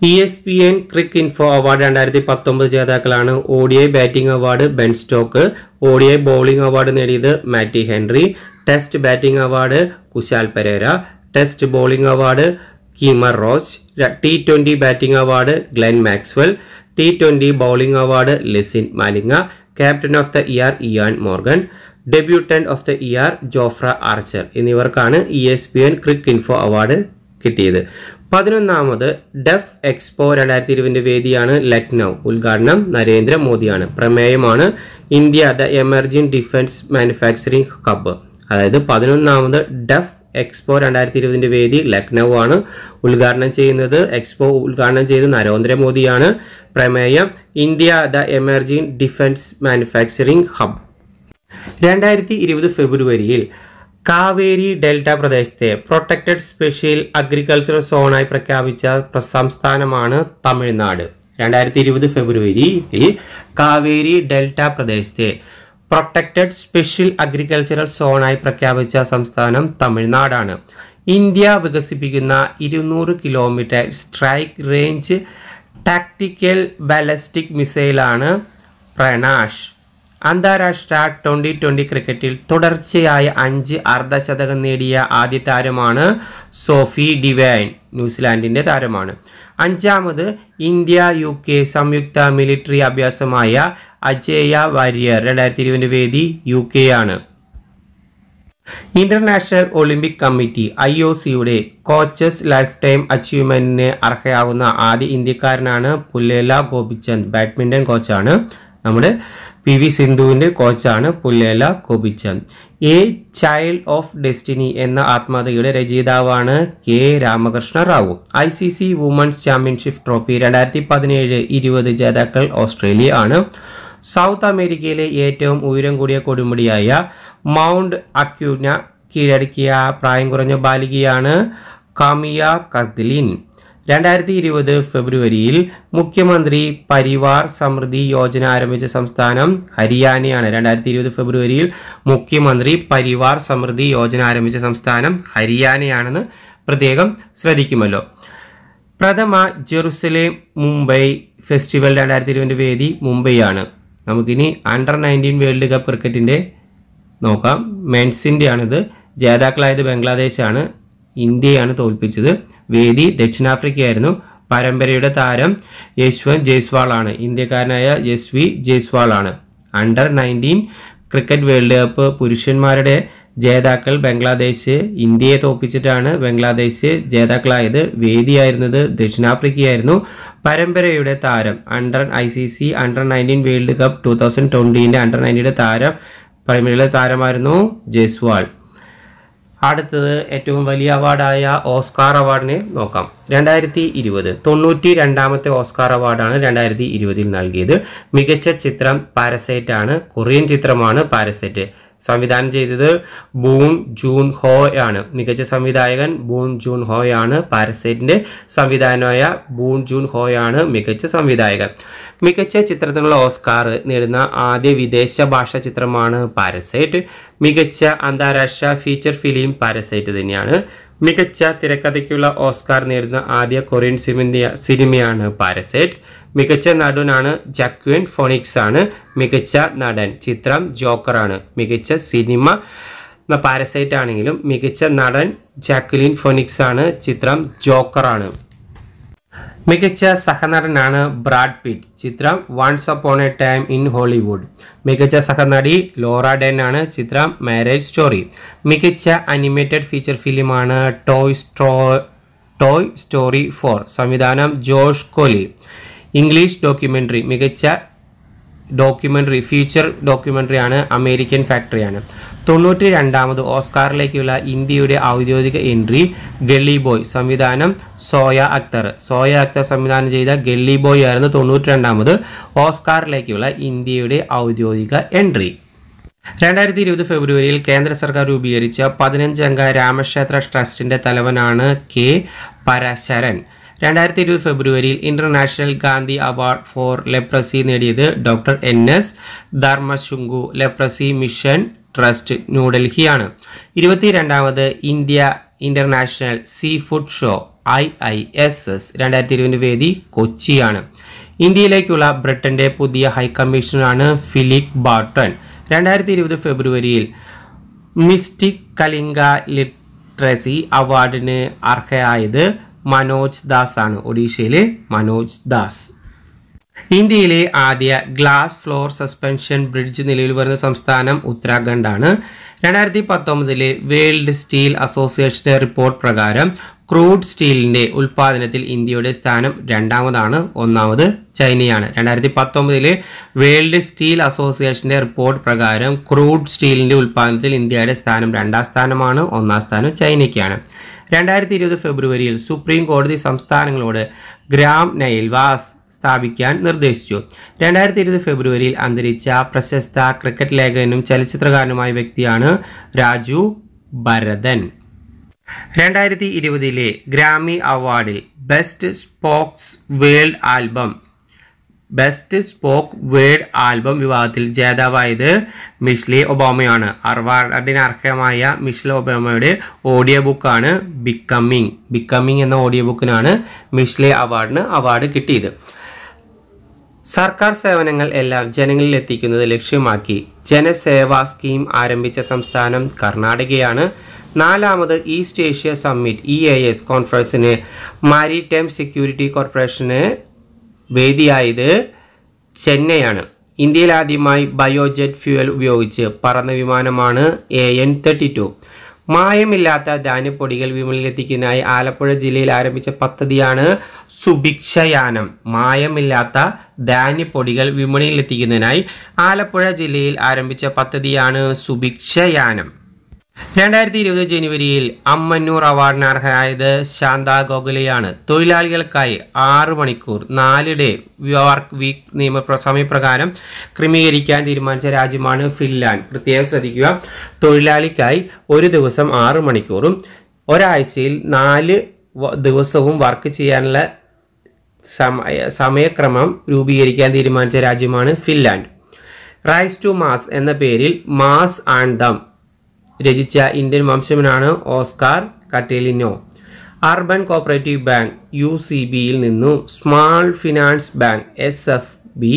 E e S P N Cricinfo award രണ്ടായിരത്തി പത്തൊമ്പത് ജേതാക്കളാണ് O I batting award Ben Stokes O D I bowling award നേടിയത് Matt Henry test batting award Kusal Perera test bowling award കീമർ Roach T twenty batting award Glenn Maxwell T twenty bowling award Lasith Malinga captain of the year Eoin Morgan debutant of the year Jofra Archer എന്നിവർക്കാണ് E S P N Cricinfo award കിട്ടിയത് പതിനൊന്നാമത് ഡെഫ് എക്സ്പോ രണ്ടായിരത്തി ഇരുപതിന്റെ വേദിയാണ് ലക്നൗ ഉദ്ഘാടനം നരേന്ദ്രമോദിയാണ് പ്രമേയമാണ് India the emerging defence manufacturing hub അതായത് പതിനൊന്നാമത് ഡെഫ് എക്സ്പോ രണ്ടായിരത്തി ഇരുപതിന്റെ വേദി ലക്നൗ ആണ് ഉദ്ഘാടനം ചെയ്യുന്നത് എക്സ്പോ ഉദ്ഘാടനം ചെയ്ത് നരേന്ദ്രമോദിയാണ് പ്രമേയം India the emerging defence manufacturing hub രണ്ടായിരത്തി ഇരുപത് ഫെബ്രുവരിയിൽ കാവേരി ഡെൽറ്റ പ്രദേശത്തെ പ്രൊട്ടക്റ്റഡ് സ്പെഷ്യൽ അഗ്രികൾച്ചറൽ സോണായി പ്രഖ്യാപിച്ച സംസ്ഥാനമാണ് തമിഴ്നാട് രണ്ടായിരത്തി ഇരുപത് ഫെബ്രുവരിയിൽ കാവേരി ഡെൽറ്റ പ്രദേശത്തെ പ്രൊട്ടക്റ്റഡ് സ്പെഷ്യൽ അഗ്രികൾച്ചറൽ സോണായി പ്രഖ്യാപിച്ച സംസ്ഥാനം തമിഴ്നാടാണ് ഇന്ത്യ വികസിപ്പിക്കുന്ന ഇരുന്നൂറ് kilometre strike range tactical ballistic മിസൈലാണ് പ്രണാഷ് അന്താരാഷ്ട്ര ട്വൻ്റി ട്വൻ്റി ക്രിക്കറ്റിൽ തുടർച്ചയായ അഞ്ച് അർദ്ധശതകം നേടിയ ആദ്യ താരമാണ് സോഫി ഡിവൈൻ ന്യൂസിലാൻഡിൻ്റെ താരമാണ് അഞ്ചാമത് ഇന്ത്യ യു കെ സംയുക്ത മിലിറ്ററി അഭ്യാസമായ അജേയ വാരിയർ രണ്ടായിരത്തി ഇരുപതിൻ്റെ വേദി യു കെ ആണ് international olympic committee I O സിയുടെ കോച്ചസ് ലൈഫ് ടൈം അച്ചീവ്മെന്റിന് അർഹയാകുന്ന ആദ്യ ഇന്ത്യക്കാരനാണ് പുല്ലേല ഗോപിചന്ദ് ബാഡ്മിന്റൺ കോച്ചാണ് നമ്മുടെ പി വി സിന്ധുവിൻ്റെ കോച്ചാണ് Pullela Gopichand a child of destiny എന്ന ആത്മകഥയുടെ രചയിതാവാണ് K Ramakrishna Rao I C C women's championship trophy രണ്ടായിരത്തി പതിനേഴ് ഇരുപത് ജേതാക്കൾ ഓസ്ട്രേലിയ ആണ് സൗത്ത് അമേരിക്കയിലെ ഏറ്റവും ഉയരം കൂടിയ കൊടുമുടിയായ മൗണ്ട് അക്യൂന കീഴടക്കിയ പ്രായം കുറഞ്ഞ ബാലികയാണ് കാമിയ കസ്ദിലിൻ രണ്ടായിരത്തി ഇരുപത് ഫെബ്രുവരിയിൽ മുഖ്യമന്ത്രി പരിവാർ സമൃദ്ധി യോജന ആരംഭിച്ച സംസ്ഥാനം ഹരിയാനയാണ് രണ്ടായിരത്തി ഇരുപത് ഫെബ്രുവരിയിൽ മുഖ്യമന്ത്രി പരിവാർ സമൃദ്ധി യോജന ആരംഭിച്ച സംസ്ഥാനം ഹരിയാനയാണെന്ന് പ്രത്യേകം ശ്രദ്ധിക്കുമല്ലോ പ്രഥമ ജെറുസലേം മുംബൈ ഫെസ്റ്റിവൽ രണ്ടായിരത്തി ഇരുപതിൻ്റെ വേദി മുംബൈയാണ് നമുക്കിനി അണ്ടർ നയൻറ്റീൻ വേൾഡ് കപ്പ് ക്രിക്കറ്റിൻ്റെ നോക്കാം മെൻസിൻ്റെ ആണിത് ജേതാക്കളായത് ബംഗ്ലാദേശാണ് ഇന്ത്യയാണ് തോൽപ്പിച്ചത് വേദി ദക്ഷിണാഫ്രിക്കയായിരുന്നു പരമ്പരയുടെ താരം യശ്വന്ത് ജയ്സ്വാൾ ആണ് ഇന്ത്യക്കാരനായ യശ്വി ജയ്സ്വാൾ ആണ് under nineteen cricket world cup പുരുഷന്മാരുടെ ജേതാക്കൾ ബംഗ്ലാദേശ് ഇന്ത്യയെ തോപ്പിച്ചിട്ടാണ് ബംഗ്ലാദേശ് ജേതാക്കളായത് വേദിയായിരുന്നത് ദക്ഷിണാഫ്രിക്കയായിരുന്നു പരമ്പരയുടെ താരം under I C C under nineteen world cup two thousand ട്വൻറ്റീൻ്റെ അണ്ടർ നയൻറ്റീൻ്റെ താരം പരമ്പരയിലെ താരമായിരുന്നു ജയ്സ്വാൾ അടുത്തത് ഏറ്റവും വലിയ അവാർഡായ ഓസ്കാർ അവാർഡിനെ നോക്കാം രണ്ടായിരത്തി ഇരുപത് തൊണ്ണൂറ്റി രണ്ടാമത്തെ ഓസ്കാർ അവാർഡാണ് രണ്ടായിരത്തി ഇരുപതിൽ നൽകിയത് മികച്ച ചിത്രം പാരസൈറ്റ് ആണ് കൊറിയൻ ചിത്രമാണ് പാരസൈറ്റ് സംവിധാനം ചെയ്തത് ബൂൺ ജൂൺ ഹോ ആണ് മികച്ച സംവിധായകൻ ബൂൺ ജൂൺ ഹോയാണ് പാരസൈറ്റിൻ്റെ സംവിധാനമായ ബൂൺ ജൂൺ ഹോയാണ് മികച്ച സംവിധായകൻ മികച്ച ചിത്രത്തിനുള്ള ഓസ്കാർ നേടുന്ന ആദ്യ വിദേശ ഭാഷാ ചിത്രമാണ് പാരസൈറ്റ് മികച്ച അന്താരാഷ്ട്ര ഫീച്ചർ ഫിലിം പാരസൈറ്റ് തന്നെയാണ് മികച്ച തിരക്കഥയ്ക്കുള്ള ഓസ്കാർ നേടുന്ന ആദ്യ കൊറിയൻ സിനിമയാണ് പാരസൈറ്റ് മികച്ച നടനാണ് ജക്വിൻ ഫോണിക്സ് ആണ് മികച്ച നടൻ ചിത്രം ജോക്കറാണ് മികച്ച സിനിമ പാരസൈറ്റ് ആണെങ്കിലും മികച്ച നടൻ ജാക്വലിൻ ഫോണിക്സ് ആണ് ചിത്രം ജോക്കറാണ് മികച്ച സഹനടനാണ് ബ്രാഡ് പിറ്റ് ചിത്രം once upon a time in Hollywood മികച്ച സഹനടി ലോറ ഡെൻ ആണ് ചിത്രം മാരേജ് സ്റ്റോറി മികച്ച അനിമേറ്റഡ് ഫീച്ചർ ഫിലിമാണ് ടോയ് സ്റ്റോ ടോയ് സ്റ്റോറി ഫോർ സംവിധാനം ജോഷ് കോലി ഇംഗ്ലീഷ് ഡോക്യുമെൻ്ററി മികച്ച ഡോക്യുമെൻ്ററി ഫീച്ചർ ഡോക്യുമെൻ്ററിയാണ് അമേരിക്കൻ ഫാക്ടറിയാണ് തൊണ്ണൂറ്റി രണ്ടാമത് ഓസ്കാറിലേക്കുള്ള ഇന്ത്യയുടെ ഔദ്യോഗിക എൻട്രി ഗള്ളി ബോയ് സംവിധാനം സോയ അക്തർ സോയ അക്തർ സംവിധാനം ചെയ്ത ഗള്ളി ബോയ് ആയിരുന്നു തൊണ്ണൂറ്റി രണ്ടാമത് ഓസ്കാറിലേക്കുള്ള ഇന്ത്യയുടെ ഔദ്യോഗിക എൻട്രി രണ്ടായിരത്തി ഇരുപത് ഫെബ്രുവരിയിൽ കേന്ദ്ര സർക്കാർ രൂപീകരിച്ച പതിനഞ്ചംഗ രാമക്ഷേത്ര ട്രസ്റ്റിൻ്റെ തലവനാണ് കെ പരശരൻ രണ്ടായിരത്തി ഇരുപത് ഫെബ്രുവരിയിൽ international Gandhi award for leprosy നേടിയത് doctor N S Dharmashaktu leprosy mission trust ന്യൂഡൽഹിയാണ് ഇരുപത്തിരണ്ടാമത് India international seafood show I I S S രണ്ടായിരത്തി ഇരുപതിന് വേദി കൊച്ചിയാണ് ഇന്ത്യയിലേക്കുള്ള ബ്രിട്ടൻ്റെ പുതിയ ഹൈക്കമ്മീഷണറാണ് ഫിലിക് ബാർട്ടൺ രണ്ടായിരത്തി ഇരുപത് ഫെബ്രുവരിയിൽ മിസ്റ്റിക് കലിംഗ ലിറ്ററസി അവാർഡിന് അർഹയായത് മനോജ് ദാസ് ആണ് ഒഡീഷയിലെ മനോജ് ദാസ് ഇന്ത്യയിലെ ആദ്യ ഗ്ലാസ് ഫ്ലോർ സസ്പെൻഷൻ ബ്രിഡ്ജ് നിലവിൽ വരുന്ന സംസ്ഥാനം ഉത്തരാഖണ്ഡാണ് രണ്ടായിരത്തി പത്തൊമ്പതിലെ വേൾഡ് സ്റ്റീൽ അസോസിയേഷന്റെ റിപ്പോർട്ട് പ്രകാരം ക്രൂഡ് സ്റ്റീലിന്റെ ഉൽപാദനത്തിൽ ഇന്ത്യയുടെ സ്ഥാനം രണ്ടാമതാണ് ഒന്നാമത് ചൈനയാണ് രണ്ടായിരത്തി പത്തൊമ്പതിലെ വേൾഡ് സ്റ്റീൽ അസോസിയേഷന്റെ റിപ്പോർട്ട് പ്രകാരം ക്രൂഡ് സ്റ്റീലിന്റെ ഉൽപാദനത്തിൽ ഇന്ത്യയുടെ സ്ഥാനം രണ്ടാം സ്ഥാനമാണ് ഒന്നാം സ്ഥാനം ചൈനയ്ക്കാണ് രണ്ടായിരത്തി ഇരുപത് ഫെബ്രുവരിയിൽ സുപ്രീം കോടതി സംസ്ഥാനങ്ങളോട് ഗ്രാം നയിൽ വാസ് സ്ഥാപിക്കാൻ നിർദ്ദേശിച്ചു രണ്ടായിരത്തി ഇരുപത് ഫെബ്രുവരിയിൽ അന്തരിച്ച പ്രശസ്ത ക്രിക്കറ്റ് ലേഖകനും ചലച്ചിത്രകാരനുമായ വ്യക്തിയാണ് രാജു ഭരതൻ രണ്ടായിരത്തി ഇരുപതിലെ ഗ്രാമി അവാർഡിൽ best spokes world album best spoke word album വിഭാഗത്തിൽ ജേതാവായത് മിഷ്ലി ഒബാമയാണ് അർവാർഡിന് അർഹമായ മിഷ്ലി ഒബാമയുടെ ഓഡിയോ ബുക്കാണ് ബിക്കമ്മിങ് ബിക്കമ്മിങ് എന്ന ഓഡിയോ ബുക്കിനാണ് മിഷ്ലി അവാർഡിന് അവാർഡ് കിട്ടിയത് സർക്കാർ സേവനങ്ങൾ എല്ലാം ജനങ്ങളിൽ എത്തിക്കുന്നത് ലക്ഷ്യമാക്കി ജനസേവാ സ്കീം ആരംഭിച്ച സംസ്ഥാനം കർണാടകയാണ് നാലാമത് east Asia summit E A S കോൺഫറൻസിന് മാരിടൈം സെക്യൂരിറ്റി കോർപ്പറേഷന് വേദിയായത് ചെന്നൈയാണ് ഇന്ത്യയിൽ ആദ്യമായി ബയോജെറ്റ് ഫ്യൂവൽ ഉപയോഗിച്ച് പറന്ന വിമാനമാണ് എ എൻ തേർട്ടി ടു മായമില്ലാത്ത ധാന്യപ്പൊടികൾ വിപണിയിലെത്തിക്കുന്നതിനായി ആലപ്പുഴ ജില്ലയിൽ ആരംഭിച്ച പദ്ധതിയാണ് സുഭിക്ഷയാനം മായമില്ലാത്ത ധാന്യപ്പൊടികൾ വിപണിയിലെത്തിക്കുന്നതിനായി ആലപ്പുഴ ജില്ലയിൽ ആരംഭിച്ച പദ്ധതിയാണ് സുഭിക്ഷയാനം രണ്ടായിരത്തി ഇരുപത് ജനുവരിയിൽ അമ്മന്നൂർ അവാർഡിന് അർഹരായത് ശാന്ത ഗോഖലെയാണ് തൊഴിലാളികൾക്കായി ആറ് മണിക്കൂർ നാല് ഡേ വർക്ക് വീക്ക് നിയമ സമയപ്രകാരം ക്രമീകരിക്കാൻ തീരുമാനിച്ച രാജ്യമാണ് ഫിൻലാൻഡ് പ്രത്യേകം ശ്രദ്ധിക്കുക തൊഴിലാളിക്കായി ഒരു ദിവസം ആറ് മണിക്കൂറും ഒരാഴ്ചയിൽ നാല് ദിവസവും വർക്ക് ചെയ്യാനുള്ള സമയ സമയക്രമം രൂപീകരിക്കാൻ തീരുമാനിച്ച രാജ്യമാണ് ഫിൻലാൻഡ് റൈസ് ടു മാസ് എന്ന പേരിൽ മാസ് ആൻഡ് ദം രചിച്ച ഇന്ത്യൻ വംശമനാണ് ഓസ്കാർ കട്ടേലിനോ urban cooperative bank U C ബിയിൽ നിന്നും small finance bank S F B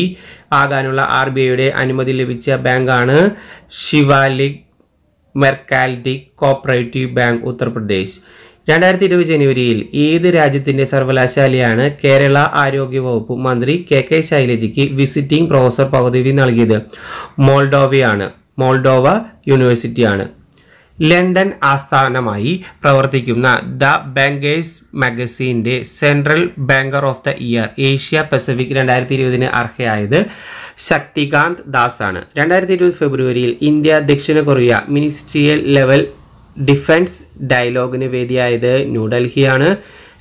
ആകാനുള്ള ആർ ബി ഐയുടെ അനുമതി ലഭിച്ച ബാങ്കാണ് ശിവാലിക് മെർക്കാലിറ്റിക് കോപ്പറേറ്റീവ് ബാങ്ക് ഉത്തർപ്രദേശ് രണ്ടായിരത്തി ഇരുപത് ജനുവരിയിൽ ഏത് രാജ്യത്തിൻ്റെ സർവകലാശാലയാണ് കേരള ആരോഗ്യവകുപ്പ് മന്ത്രി കെ കെ ശൈലജയ്ക്ക് വിസിറ്റിംഗ് പ്രൊഫസർ പദവി നൽകിയത് മോൾഡോവയാണ് മോൾഡോവ യൂണിവേഴ്സിറ്റിയാണ് ലണ്ടൻ ആസ്ഥാനമായി പ്രവർത്തിക്കുന്ന ദ ബാങ്കേഴ്സ് മാഗസീൻ്റെ central banker of the year Asia Pacific രണ്ടായിരത്തി ഇരുപതിന് അർഹയായത് ശക്തികാന്ത് ദാസ് ആണ് രണ്ടായിരത്തി ഇരുപത് ഫെബ്രുവരിയിൽ ഇന്ത്യ ദക്ഷിണ കൊറിയ മിനിസ്ട്രിയൽ ലെവൽ ഡിഫൻസ് ഡയലോഗിന് വേദിയായത് ന്യൂഡൽഹിയാണ്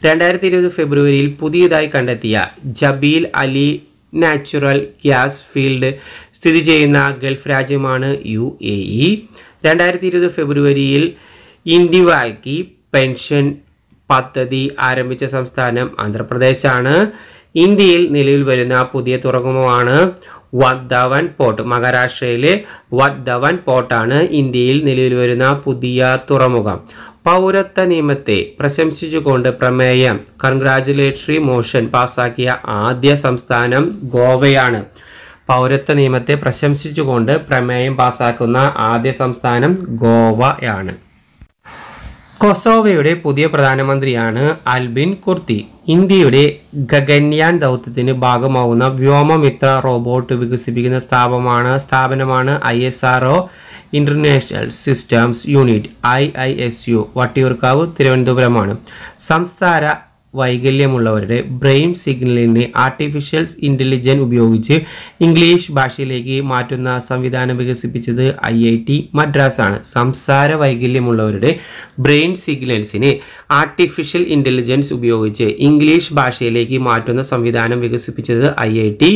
രണ്ടായിരത്തി ഇരുപത് ഫെബ്രുവരിയിൽ പുതിയതായി കണ്ടെത്തിയ Jebel Ali natural gas field സ്ഥിതി ചെയ്യുന്ന ഗൾഫ് രാജ്യമാണ് യു എ ഇ രണ്ടായിരത്തി ഇരുപത് ഫെബ്രുവരിയിൽ ഇൻഡിവാൽക്കി പെൻഷൻ പദ്ധതി ആരംഭിച്ച സംസ്ഥാനം ആന്ധ്രാപ്രദേശാണ് ഇന്ത്യയിൽ നിലവിൽ വരുന്ന പുതിയ തുറമുഖമാണ് വദ്ധവൻ പോർട്ട് മഹാരാഷ്ട്രയിലെ വദ്ധവൻ പോർട്ടാണ് ഇന്ത്യയിൽ നിലവിൽ വരുന്ന പുതിയ തുറമുഖം പൗരത്വ നിയമത്തെ പ്രശംസിച്ചുകൊണ്ട് പ്രമേയം കൺഗ്രാജുലേറ്ററി മോഷൻ പാസാക്കിയ ആദ്യ സംസ്ഥാനം ഗോവയാണ് പൗരത്വ നിയമത്തെ പ്രശംസിച്ചുകൊണ്ട് പ്രമേയം പാസാക്കുന്ന ആദ്യ സംസ്ഥാനം ഗോവയാണ് കൊസോവയുടെ പുതിയ പ്രധാനമന്ത്രിയാണ് അൽബിൻ കുർത്തി ഇന്ത്യയുടെ ഗഗന്യാൻ ദൗത്യത്തിന് ഭാഗമാവുന്ന വ്യോമമിത്ര റോബോട്ട് വികസിപ്പിക്കുന്ന സ്ഥാപനമാണ് സ്ഥാപനമാണ് I S R O international systems unit I I S U Vattiyoorkavu തിരുവനന്തപുരമാണ് സംസ്ഥാന വൈകല്യമുള്ളവരുടെ ബ്രെയിൻ സിഗ്നലിനെ ആർട്ടിഫിഷ്യൽ ഇൻ്റലിജൻസ് ഉപയോഗിച്ച് ഇംഗ്ലീഷ് ഭാഷയിലേക്ക് മാറ്റുന്ന സംവിധാനം വികസിപ്പിച്ചത് ഐ ഐ ടി മദ്രാസ് ആണ് സംസാര വൈകല്യമുള്ളവരുടെ ബ്രെയിൻ സിഗ്നൽസിനെ ആർട്ടിഫിഷ്യൽ ഇൻ്റലിജൻസ് ഉപയോഗിച്ച് ഇംഗ്ലീഷ് ഭാഷയിലേക്ക് മാറ്റുന്ന സംവിധാനം വികസിപ്പിച്ചത് ഐ ഐ ടി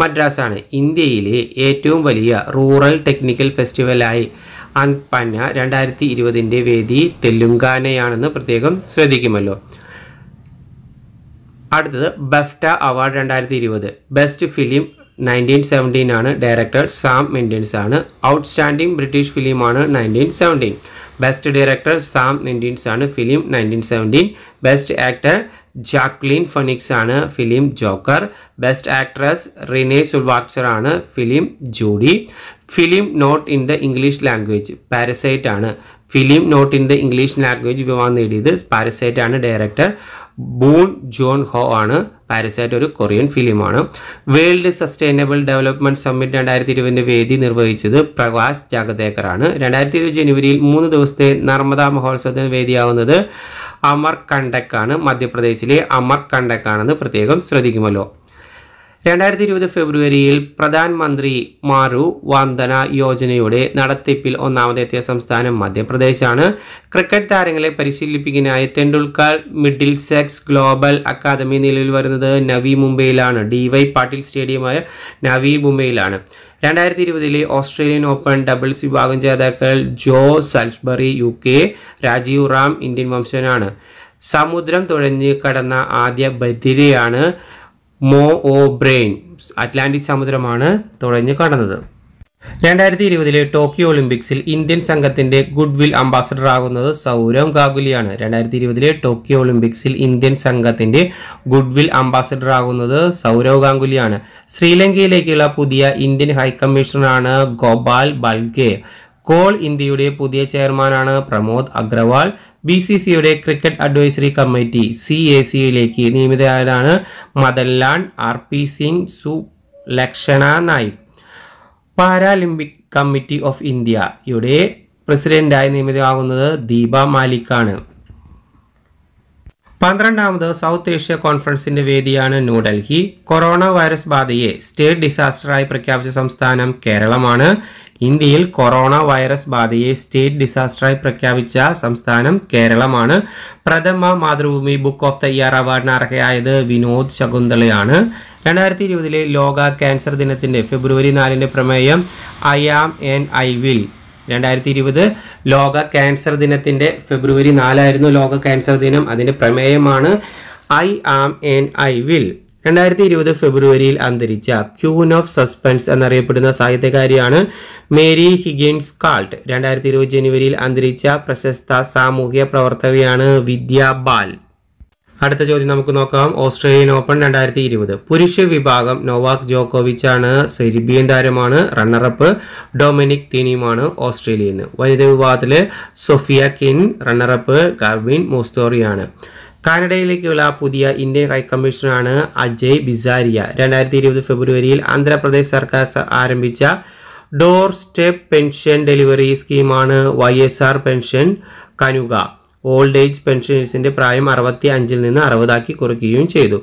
മദ്രാസാണ് ഇന്ത്യയിലെ ഏറ്റവും വലിയ റൂറൽ ടെക്നിക്കൽ ഫെസ്റ്റിവലായി അൻപന്ന രണ്ടായിരത്തി ഇരുപതിൻ്റെ വേദി തെലുങ്കാനയാണെന്ന് പ്രത്യേകം ശ്രദ്ധിക്കുമല്ലോ അടുത്തത് ബഫ്റ്റ അവാർഡ് രണ്ടായിരത്തി ഇരുപത് ബെസ്റ്റ് ഫിലിം നയൻറ്റീൻ സെവൻറ്റീൻ ആണ് ഡയറക്ടർ സാം മെൻഡിൻസ് ആണ് ഔട്ട്സ്റ്റാൻഡിംഗ് ബ്രിട്ടീഷ് ആണ് nineteen seventeen best director Sam Mendes ആണ് film nineteen seventeen best actor Jaclyn Phoenix ആണ് film Joker best actress Renee സുൽവാക്സർ ആണ് film Judy film not in the English language parasite ആണ് film not in the English language വിവാഹം നേടിയത് പാരസൈറ്റ് ആണ് ഡയറക്ടർ ബൂൺ ജോൺ ഹോ ആണ് പാരസൈറ്റ് ഒരു കൊറിയൻ ഫിലിമാണ് വേൾഡ് സസ്റ്റൈനബിൾ ഡെവലപ്മെന്റ് സമ്മിറ്റ് രണ്ടായിരത്തി ഇരുപതിന്റെ വേദി നിർവഹിച്ചത് പ്രകാശ് ജാഗദേക്കറാണ് രണ്ടായിരത്തി ഇരുപത് ജനുവരിയിൽ മൂന്ന് ദിവസത്തെ നർമ്മദ മഹോത്സവത്തിന് വേദിയാവുന്നത് അമർ കണ്ടക്കാണ് മധ്യപ്രദേശിലെ അമർ കണ്ടക്കാണെന്ന് പ്രത്യേകം ശ്രദ്ധിക്കുമല്ലോ രണ്ടായിരത്തി ഇരുപത് ഫെബ്രുവരിയിൽ പ്രധാനമന്ത്രി മാറു വന്ദന യോജനയുടെ നടത്തിപ്പിൽ ഒന്നാമതെത്തിയ സംസ്ഥാനം മധ്യപ്രദേശാണ് ക്രിക്കറ്റ് താരങ്ങളെ പരിശീലിപ്പിക്കാനായി Tendulkar Middlesex global academy നിലയിൽ വരുന്നത് നവി മുംബൈയിലാണ് ഡി വൈ പാട്ടീൽ സ്റ്റേഡിയമായ നവി മുംബൈയിലാണ് രണ്ടായിരത്തി ഇരുപതിലെ ഓസ്ട്രേലിയൻ ഓപ്പൺ ഡബിൾസ് വിഭാഗം ജേതാക്കൾ Joe Salisbury U K Rajeev Ram Indian വംശനാണ് സമുദ്രം തുഴഞ്ഞ് കടന്ന ആദ്യ ബദിരയാണ് മോ ഓ ബ്രെയിൻ അറ്റ്ലാന്റിക് സമുദ്രമാണ് തുഴഞ്ഞു കടന്നത് രണ്ടായിരത്തി ഇരുപതിലെ ടോക്കിയോ ഒളിമ്പിക്സിൽ ഇന്ത്യൻ സംഘത്തിന്റെ വിൽ അംബാസഡർ ആകുന്നത് സൗരവ് ഗാഗുലിയാണ് രണ്ടായിരത്തി ഇരുപതിലെ ടോക്കിയോ ഒളിമ്പിക്സിൽ ഇന്ത്യൻ സംഘത്തിന്റെ വിൽ അംബാസഡർ ആകുന്നത് സൗരവ് ഗാംഗുലിയാണ് ശ്രീലങ്കയിലേക്കുള്ള പുതിയ ഇന്ത്യൻ ഹൈക്കമ്മീഷണറാണ് ഗോപാൽ ബൽഗെ കോൾ ഇന്ത്യയുടെ പുതിയ ചെയർമാനാണ് പ്രമോദ് അഗ്രവാൾ ബി സി സിയുടെ cricket advisory committee C A സിയിലേക്ക് നിയമിതരായതാണ് മദൻലാൻ R P Singh Sulakshana Naik Paralympic committee of ഇന്ത്യയുടെ പ്രസിഡന്റായി നിയമിതമാകുന്നത് ദീപ മാലിക്കാണ് പന്ത്രണ്ടാമത് സൗത്ത് ഏഷ്യ കോൺഫറൻസിന്റെ വേദിയാണ് ന്യൂഡൽഹി കൊറോണ വൈറസ് ബാധയെ സ്റ്റേറ്റ് ഡിസാസ്റ്ററായി പ്രഖ്യാപിച്ച സംസ്ഥാനം കേരളമാണ് ഇന്ത്യയിൽ കൊറോണ വൈറസ് ബാധയെ സ്റ്റേറ്റ് ഡിസാസ്റ്ററായി പ്രഖ്യാപിച്ച സംസ്ഥാനം കേരളമാണ് പ്രഥമ Mathrubhumi book of the year അവാർഡിന് അർഹയായത് വിനോദ് ശകുന്തളയാണ് രണ്ടായിരത്തി ഇരുപതിലെ ലോക ക്യാൻസർ ദിനത്തിൻ്റെ ഫെബ്രുവരി നാലിൻ്റെ പ്രമേയം I am and I will രണ്ടായിരത്തി ഇരുപത് ലോക ക്യാൻസർ ദിനത്തിൻ്റെ ഫെബ്രുവരി നാലായിരുന്നു ലോക ക്യാൻസർ ദിനം അതിൻ്റെ പ്രമേയമാണ് I am and I will രണ്ടായിരത്തി ഇരുപത് ഫെബ്രുവരിയിൽ അന്തരിച്ച ക്യൂൻ ഓഫ് സസ്പെൻസ് എന്നറിയപ്പെടുന്ന സാഹിത്യകാരിയാണ് മേരി ഹിഗിൻസ് കാൾട്ട് രണ്ടായിരത്തി ഇരുപത് ജനുവരിയിൽ അന്തരിച്ച പ്രശസ്ത സാമൂഹ്യ പ്രവർത്തകയാണ് വിദ്യ ബാൽ അടുത്ത ചോദ്യം നമുക്ക് നോക്കാം ഓസ്ട്രേലിയൻ ഓപ്പൺ രണ്ടായിരത്തി ഇരുപത് പുരുഷ വിഭാഗം നോവാക് ജോക്കോവിച്ച് ആണ് സെർബിയൻ താരമാണ് റണ്ണറപ്പ് ഡൊമിനിക് തീനിയുമാണ് ഓസ്ട്രേലിയൻ വനിതാ വിഭാഗത്തിൽ സൊഫിയ കിൻ റണ്ണറപ്പ് കർവിൻ മോസ്തോറിയാണ് കാനഡയിലേക്കുള്ള പുതിയ ഇന്ത്യൻ ഹൈക്കമ്മീഷണറാണ് അജയ് ബിസാരിയ രണ്ടായിരത്തി ഇരുപത് ഫെബ്രുവരിയിൽ ആന്ധ്രാപ്രദേശ് സർക്കാർ ആരംഭിച്ച ഡോർ സ്റ്റെപ്പ് പെൻഷൻ ഡെലിവറി സ്കീമാണ് Y S R pension Kanuka old age പെൻഷനേഴ്സിൻ്റെ പ്രായം അറുപത്തി അഞ്ചിൽ നിന്ന് അറുപതാക്കി കുറയ്ക്കുകയും ചെയ്തു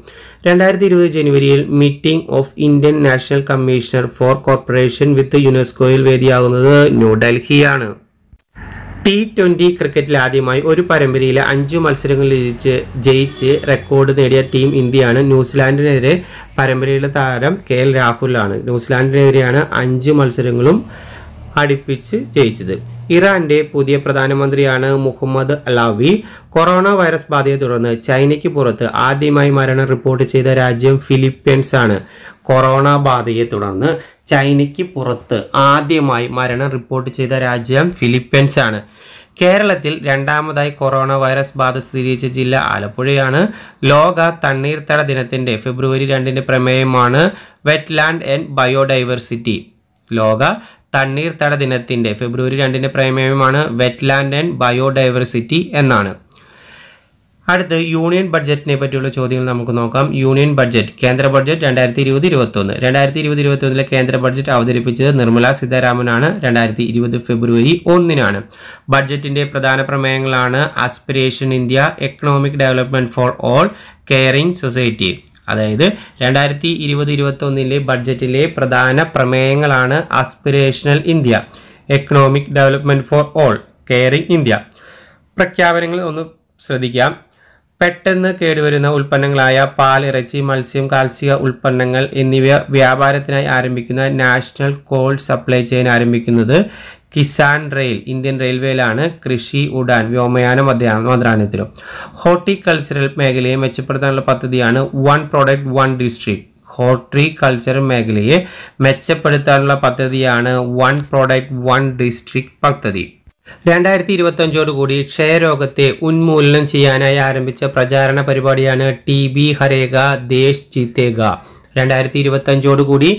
രണ്ടായിരത്തി ഇരുപത് ജനുവരിയിൽ meeting of Indian national commissioner for corporation with യുനെസ്കോയിൽ വേദിയാകുന്നത് ന്യൂഡൽഹിയാണ് ടി ട്വൻ്റി ക്രിക്കറ്റിൽ ആദ്യമായി ഒരു പരമ്പരയിലെ അഞ്ചു മത്സരങ്ങളിൽ ജയിച്ച് ജയിച്ച് റെക്കോർഡ് നേടിയ ടീം ഇന്ത്യയാണ് ന്യൂസിലാൻഡിനെതിരെ പരമ്പരയിലെ താരം കെ എൽ രാഹുലാണ് ന്യൂസിലാൻഡിനെതിരെയാണ് അഞ്ച് മത്സരങ്ങളും അടുപ്പിച്ച് ജയിച്ചത് ഇറാന്റെ പുതിയ പ്രധാനമന്ത്രിയാണ് മുഹമ്മദ് അലാവി കൊറോണ വൈറസ് ബാധയെ തുടർന്ന് ചൈനയ്ക്ക് പുറത്ത് ആദ്യമായി മരണം റിപ്പോർട്ട് ചെയ്ത രാജ്യം ഫിലിപ്പീൻസ് ആണ് കൊറോണ ബാധയെ തുടർന്ന് ചൈനയ്ക്ക് പുറത്ത് ആദ്യമായി മരണം റിപ്പോർട്ട് ചെയ്ത രാജ്യം ഫിലിപ്പീൻസ് ആണ് കേരളത്തിൽ രണ്ടാമതായി കൊറോണ വൈറസ് ബാധ സ്ഥിരീകരിച്ച ജില്ല ആലപ്പുഴയാണ് ലോക തണ്ണീർത്തട ദിനത്തിൻ്റെ ഫെബ്രുവരി രണ്ടിൻ്റെ പ്രമേയമാണ് വെറ്റ്ലാൻഡ് ആൻഡ് ബയോഡൈവേഴ്സിറ്റി ലോക തണ്ണീർത്തട ദിനത്തിൻ്റെ ഫെബ്രുവരി രണ്ടിൻ്റെ പ്രമേയമാണ് വെറ്റ്ലാൻഡ് ആൻഡ് ബയോഡൈവേഴ്സിറ്റി എന്നാണ് അടുത്ത് യൂണിയൻ ബഡ്ജറ്റിനെ പറ്റിയുള്ള ചോദ്യങ്ങൾ നമുക്ക് നോക്കാം യൂണിയൻ ബഡ്ജറ്റ് കേന്ദ്ര ബഡ്ജറ്റ് രണ്ടായിരത്തി ഇരുപത് ഇരുപത്തൊന്ന് രണ്ടായിരത്തി ഇരുപത് ഇരുപത്തൊന്നിലെ കേന്ദ്ര ബഡ്ജറ്റ് അവതരിപ്പിച്ചത് നിർമ്മല സീതാരാമനാണ് രണ്ടായിരത്തി ഇരുപത് ഫെബ്രുവരി ഒന്നിനാണ് ബഡ്ജറ്റിന്റെ പ്രധാന പ്രമേയങ്ങളാണ് aspiration India economic development for all caring society അതായത് രണ്ടായിരത്തി ഇരുപത് ഇരുപത്തൊന്നിലെ ബഡ്ജറ്റിലെ പ്രധാന പ്രമേയങ്ങളാണ് aspirational India economic development for all caring India പ്രഖ്യാപനങ്ങൾ ഒന്ന് ശ്രദ്ധിക്കാം പെട്ടെന്ന് കേടുവരുന്ന ഉൽപ്പന്നങ്ങളായ പാൽ ഇറച്ചി മത്സ്യം കാർഷിക ഉൽപ്പന്നങ്ങൾ എന്നിവ വ്യാപാരത്തിനായി ആരംഭിക്കുന്ന നാഷണൽ കോൾഡ് സപ്ലൈ ചെയിൻ ആരംഭിക്കുന്നത് കിസാൻ റെയിൽ ഇന്ത്യൻ റെയിൽവേയിലാണ് കൃഷി ഉഡാൻ വ്യോമയാന മന്ത്രാലയത്തിലും ഹോർട്ടിക്കൾച്ചറൽ മേഖലയെ മെച്ചപ്പെടുത്താനുള്ള പദ്ധതിയാണ് one product one district horticulture മേഖലയെ മെച്ചപ്പെടുത്താനുള്ള പദ്ധതിയാണ് വൺ പ്രോഡക്റ്റ് വൺ ഡിസ്ട്രിക്ട് പദ്ധതി രണ്ടായിരത്തി ഇരുപത്തഞ്ചോടുകൂടി ക്ഷയരോഗത്തെ ഉന്മൂലനം ചെയ്യാനായി ആരംഭിച്ച പ്രചാരണ പരിപാടിയാണ് ടി ബി ഹരേഗ ദേശ് ജീത്തേഗ രണ്ടായിരത്തി ഇരുപത്തഞ്ചോടുകൂടി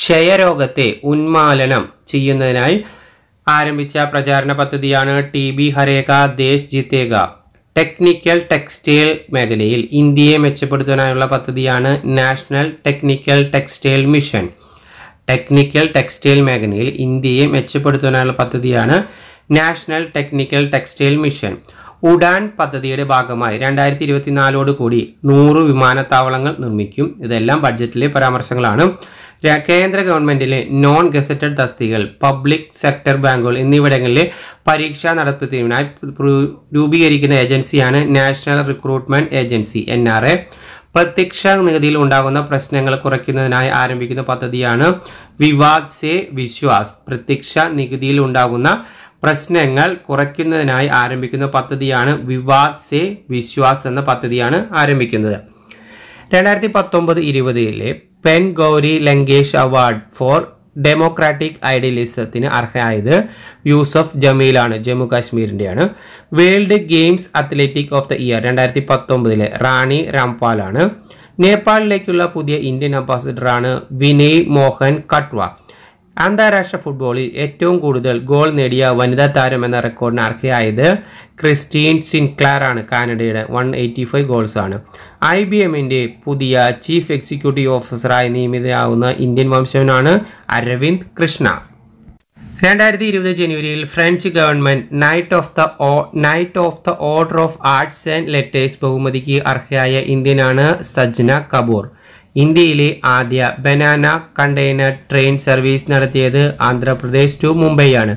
ക്ഷയരോഗത്തെ ഉന്മാലനം ചെയ്യുന്നതിനായി ആരംഭിച്ച പ്രചാരണ പദ്ധതിയാണ് T B Harega Desh Jeetega technical textile മേഖലയിൽ ഇന്ത്യയെ മെച്ചപ്പെടുത്താനായുള്ള പദ്ധതിയാണ് national technical textile mission technical textile മേഖലയിൽ ഇന്ത്യയെ മെച്ചപ്പെടുത്താനുള്ള പദ്ധതിയാണ് national technical textile mission Udan പദ്ധതിയുടെ ഭാഗമായി രണ്ടായിരത്തി ഇരുപത്തിനാലോട് കൂടി നൂറ് വിമാനത്താവളങ്ങൾ നിർമ്മിക്കും ഇതെല്ലാം ബഡ്ജറ്റിലെ പരാമർശങ്ങളാണ് കേന്ദ്ര ഗവൺമെൻറ്റിലെ നോൺ ഗസറ്റഡ് തസ്തികൾ പബ്ലിക് സെക്ടർ ബാങ്കുകൾ എന്നിവിടങ്ങളിലെ പരീക്ഷ നടത്തുന്നതിനായി രൂപീകരിക്കുന്ന ഏജൻസിയാണ് national recruitment agency N R A പ്രത്യക്ഷ നികുതിയിൽ ഉണ്ടാകുന്ന പ്രശ്നങ്ങൾ കുറയ്ക്കുന്നതിനായി ആരംഭിക്കുന്ന പദ്ധതിയാണ് വിവാദ് സെ വിശ്വാസ് പ്രത്യക്ഷ നികുതിയിൽ ഉണ്ടാകുന്ന പ്രശ്നങ്ങൾ കുറയ്ക്കുന്നതിനായി ആരംഭിക്കുന്ന പദ്ധതിയാണ് വിവാദ് സേ വിശ്വാസ് എന്ന പദ്ധതിയാണ് ആരംഭിക്കുന്നത് രണ്ടായിരത്തി പത്തൊമ്പത് ഇരുപതിലെ PEN Gauri Lankesh award for democratic ഐഡിയലിസത്തിന് അർഹയായത് യൂസഫ് ജമീലാണ് ജമ്മു കാശ്മീരിൻ്റെയാണ് world games athletic of the year രണ്ടായിരത്തി പത്തൊമ്പതിലെ റാണി രാംപാലാണ് നേപ്പാളിലേക്കുള്ള പുതിയ ഇന്ത്യൻ അംബാസിഡറാണ് വിനയ് മോഹൻ കട്വ അന്താരാഷ്ട്ര ഫുട്ബോളിൽ ഏറ്റവും കൂടുതൽ ഗോൾ നേടിയ വനിതാ താരം എന്ന റെക്കോർഡിന് അർഹയായത് ക്രിസ്റ്റീൻ സിൻക്ലാർ ആണ് കാനഡയുടെ വൺ എയ്റ്റി ഫൈവ് ഗോൾസാണ് ഐ ബി എമ്മിൻ്റെ പുതിയ ചീഫ് എക്സിക്യൂട്ടീവ് ഓഫീസറായി നിയമിതയാവുന്ന ഇന്ത്യൻ വംശവനാണ് അരവിന്ദ് കൃഷ്ണ രണ്ടായിരത്തി ഇരുപത് ജനുവരിയിൽ French government knight of the knight of the order of arts and letters ബഹുമതിക്ക് അർഹയായ ഇന്ത്യനാണ് സജ്ന കപൂർ ഇന്ത്യയിലെ ആദ്യ ബനാന കണ്ടെയ്നർ ട്രെയിൻ സർവീസ് നടത്തിയത് ആന്ധ്രാപ്രദേശ് ടു മുംബൈയാണ്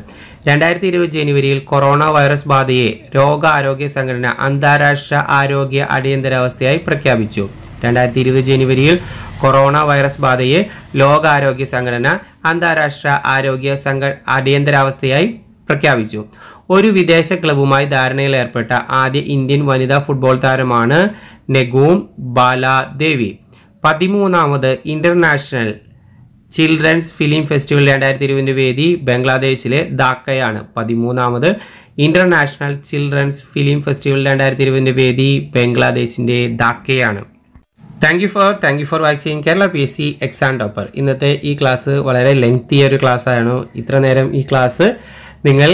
രണ്ടായിരത്തി ഇരുപത് ജനുവരിയിൽ കൊറോണ വൈറസ് ബാധയെ രോഗാരോഗ്യ സംഘടന അന്താരാഷ്ട്ര ആരോഗ്യ അടിയന്തരാവസ്ഥയായി പ്രഖ്യാപിച്ചു രണ്ടായിരത്തി ഇരുപത് ജനുവരിയിൽ കൊറോണ വൈറസ് ബാധയെ ലോകാരോഗ്യ സംഘടന അന്താരാഷ്ട്ര ആരോഗ്യ സംഘ അടിയന്തരാവസ്ഥയായി പ്രഖ്യാപിച്ചു ഒരു വിദേശ ക്ലബുമായി ധാരണയിൽ ഏർപ്പെട്ട ആദ്യ ഇന്ത്യൻ വനിതാ ഫുട്ബോൾ താരമാണ് നെഗൂം ബാലാദേവി പതിമൂന്നാമത് ഇൻ്റർനാഷണൽ ചിൽഡ്രൻസ് ഫിലിം ഫെസ്റ്റിവൽ രണ്ടായിരത്തി ഇരുപതിൻ്റെ വേദി ബംഗ്ലാദേശിലെ ധാക്കയാണ് പതിമൂന്നാമത് ഇൻ്റർനാഷണൽ ചിൽഡ്രൻസ് ഫിലിം ഫെസ്റ്റിവൽ രണ്ടായിരത്തി ഇരുപതിൻ്റെ വേദി ബംഗ്ലാദേശിൻ്റെ ധാക്കയാണ് thank you for thank you for watching Kerala P S C exam topper ഇന്നത്തെ ഈ ക്ലാസ് വളരെ ലെങ്തി ഒരു ക്ലാസ്സായിരുന്നു ഇത്ര നേരം ഈ ക്ലാസ് നിങ്ങൾ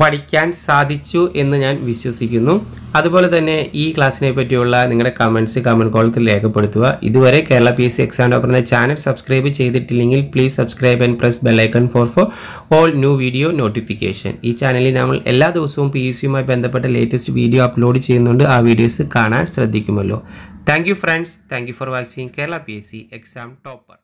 പഠിക്കാൻ സാധിച്ചു എന്ന് ഞാൻ വിശ്വസിക്കുന്നു അതുപോലെ തന്നെ ഈ ക്ലാസ്സിനെ പറ്റിയുള്ള നിങ്ങളുടെ കമൻറ്റ്സ് കമൻറ്റ് കോളത്തിൽ രേഖപ്പെടുത്തുക ഇതുവരെ Kerala P S C exam topper channel subscribe ചെയ്തിട്ടില്ലെങ്കിൽ please subscribe and press bell icon for for all new video notification ഈ ചാനലിൽ നമ്മൾ എല്ലാ ദിവസവും പി എസ് സിയുമായി ബന്ധപ്പെട്ട ലേറ്റസ്റ്റ് വീഡിയോ അപ്ലോഡ് ചെയ്യുന്നുണ്ട് ആ വീഡിയോസ് കാണാൻ ശ്രദ്ധിക്കുമല്ലോ thank you friends thank you for watching Kerala P S C exam topper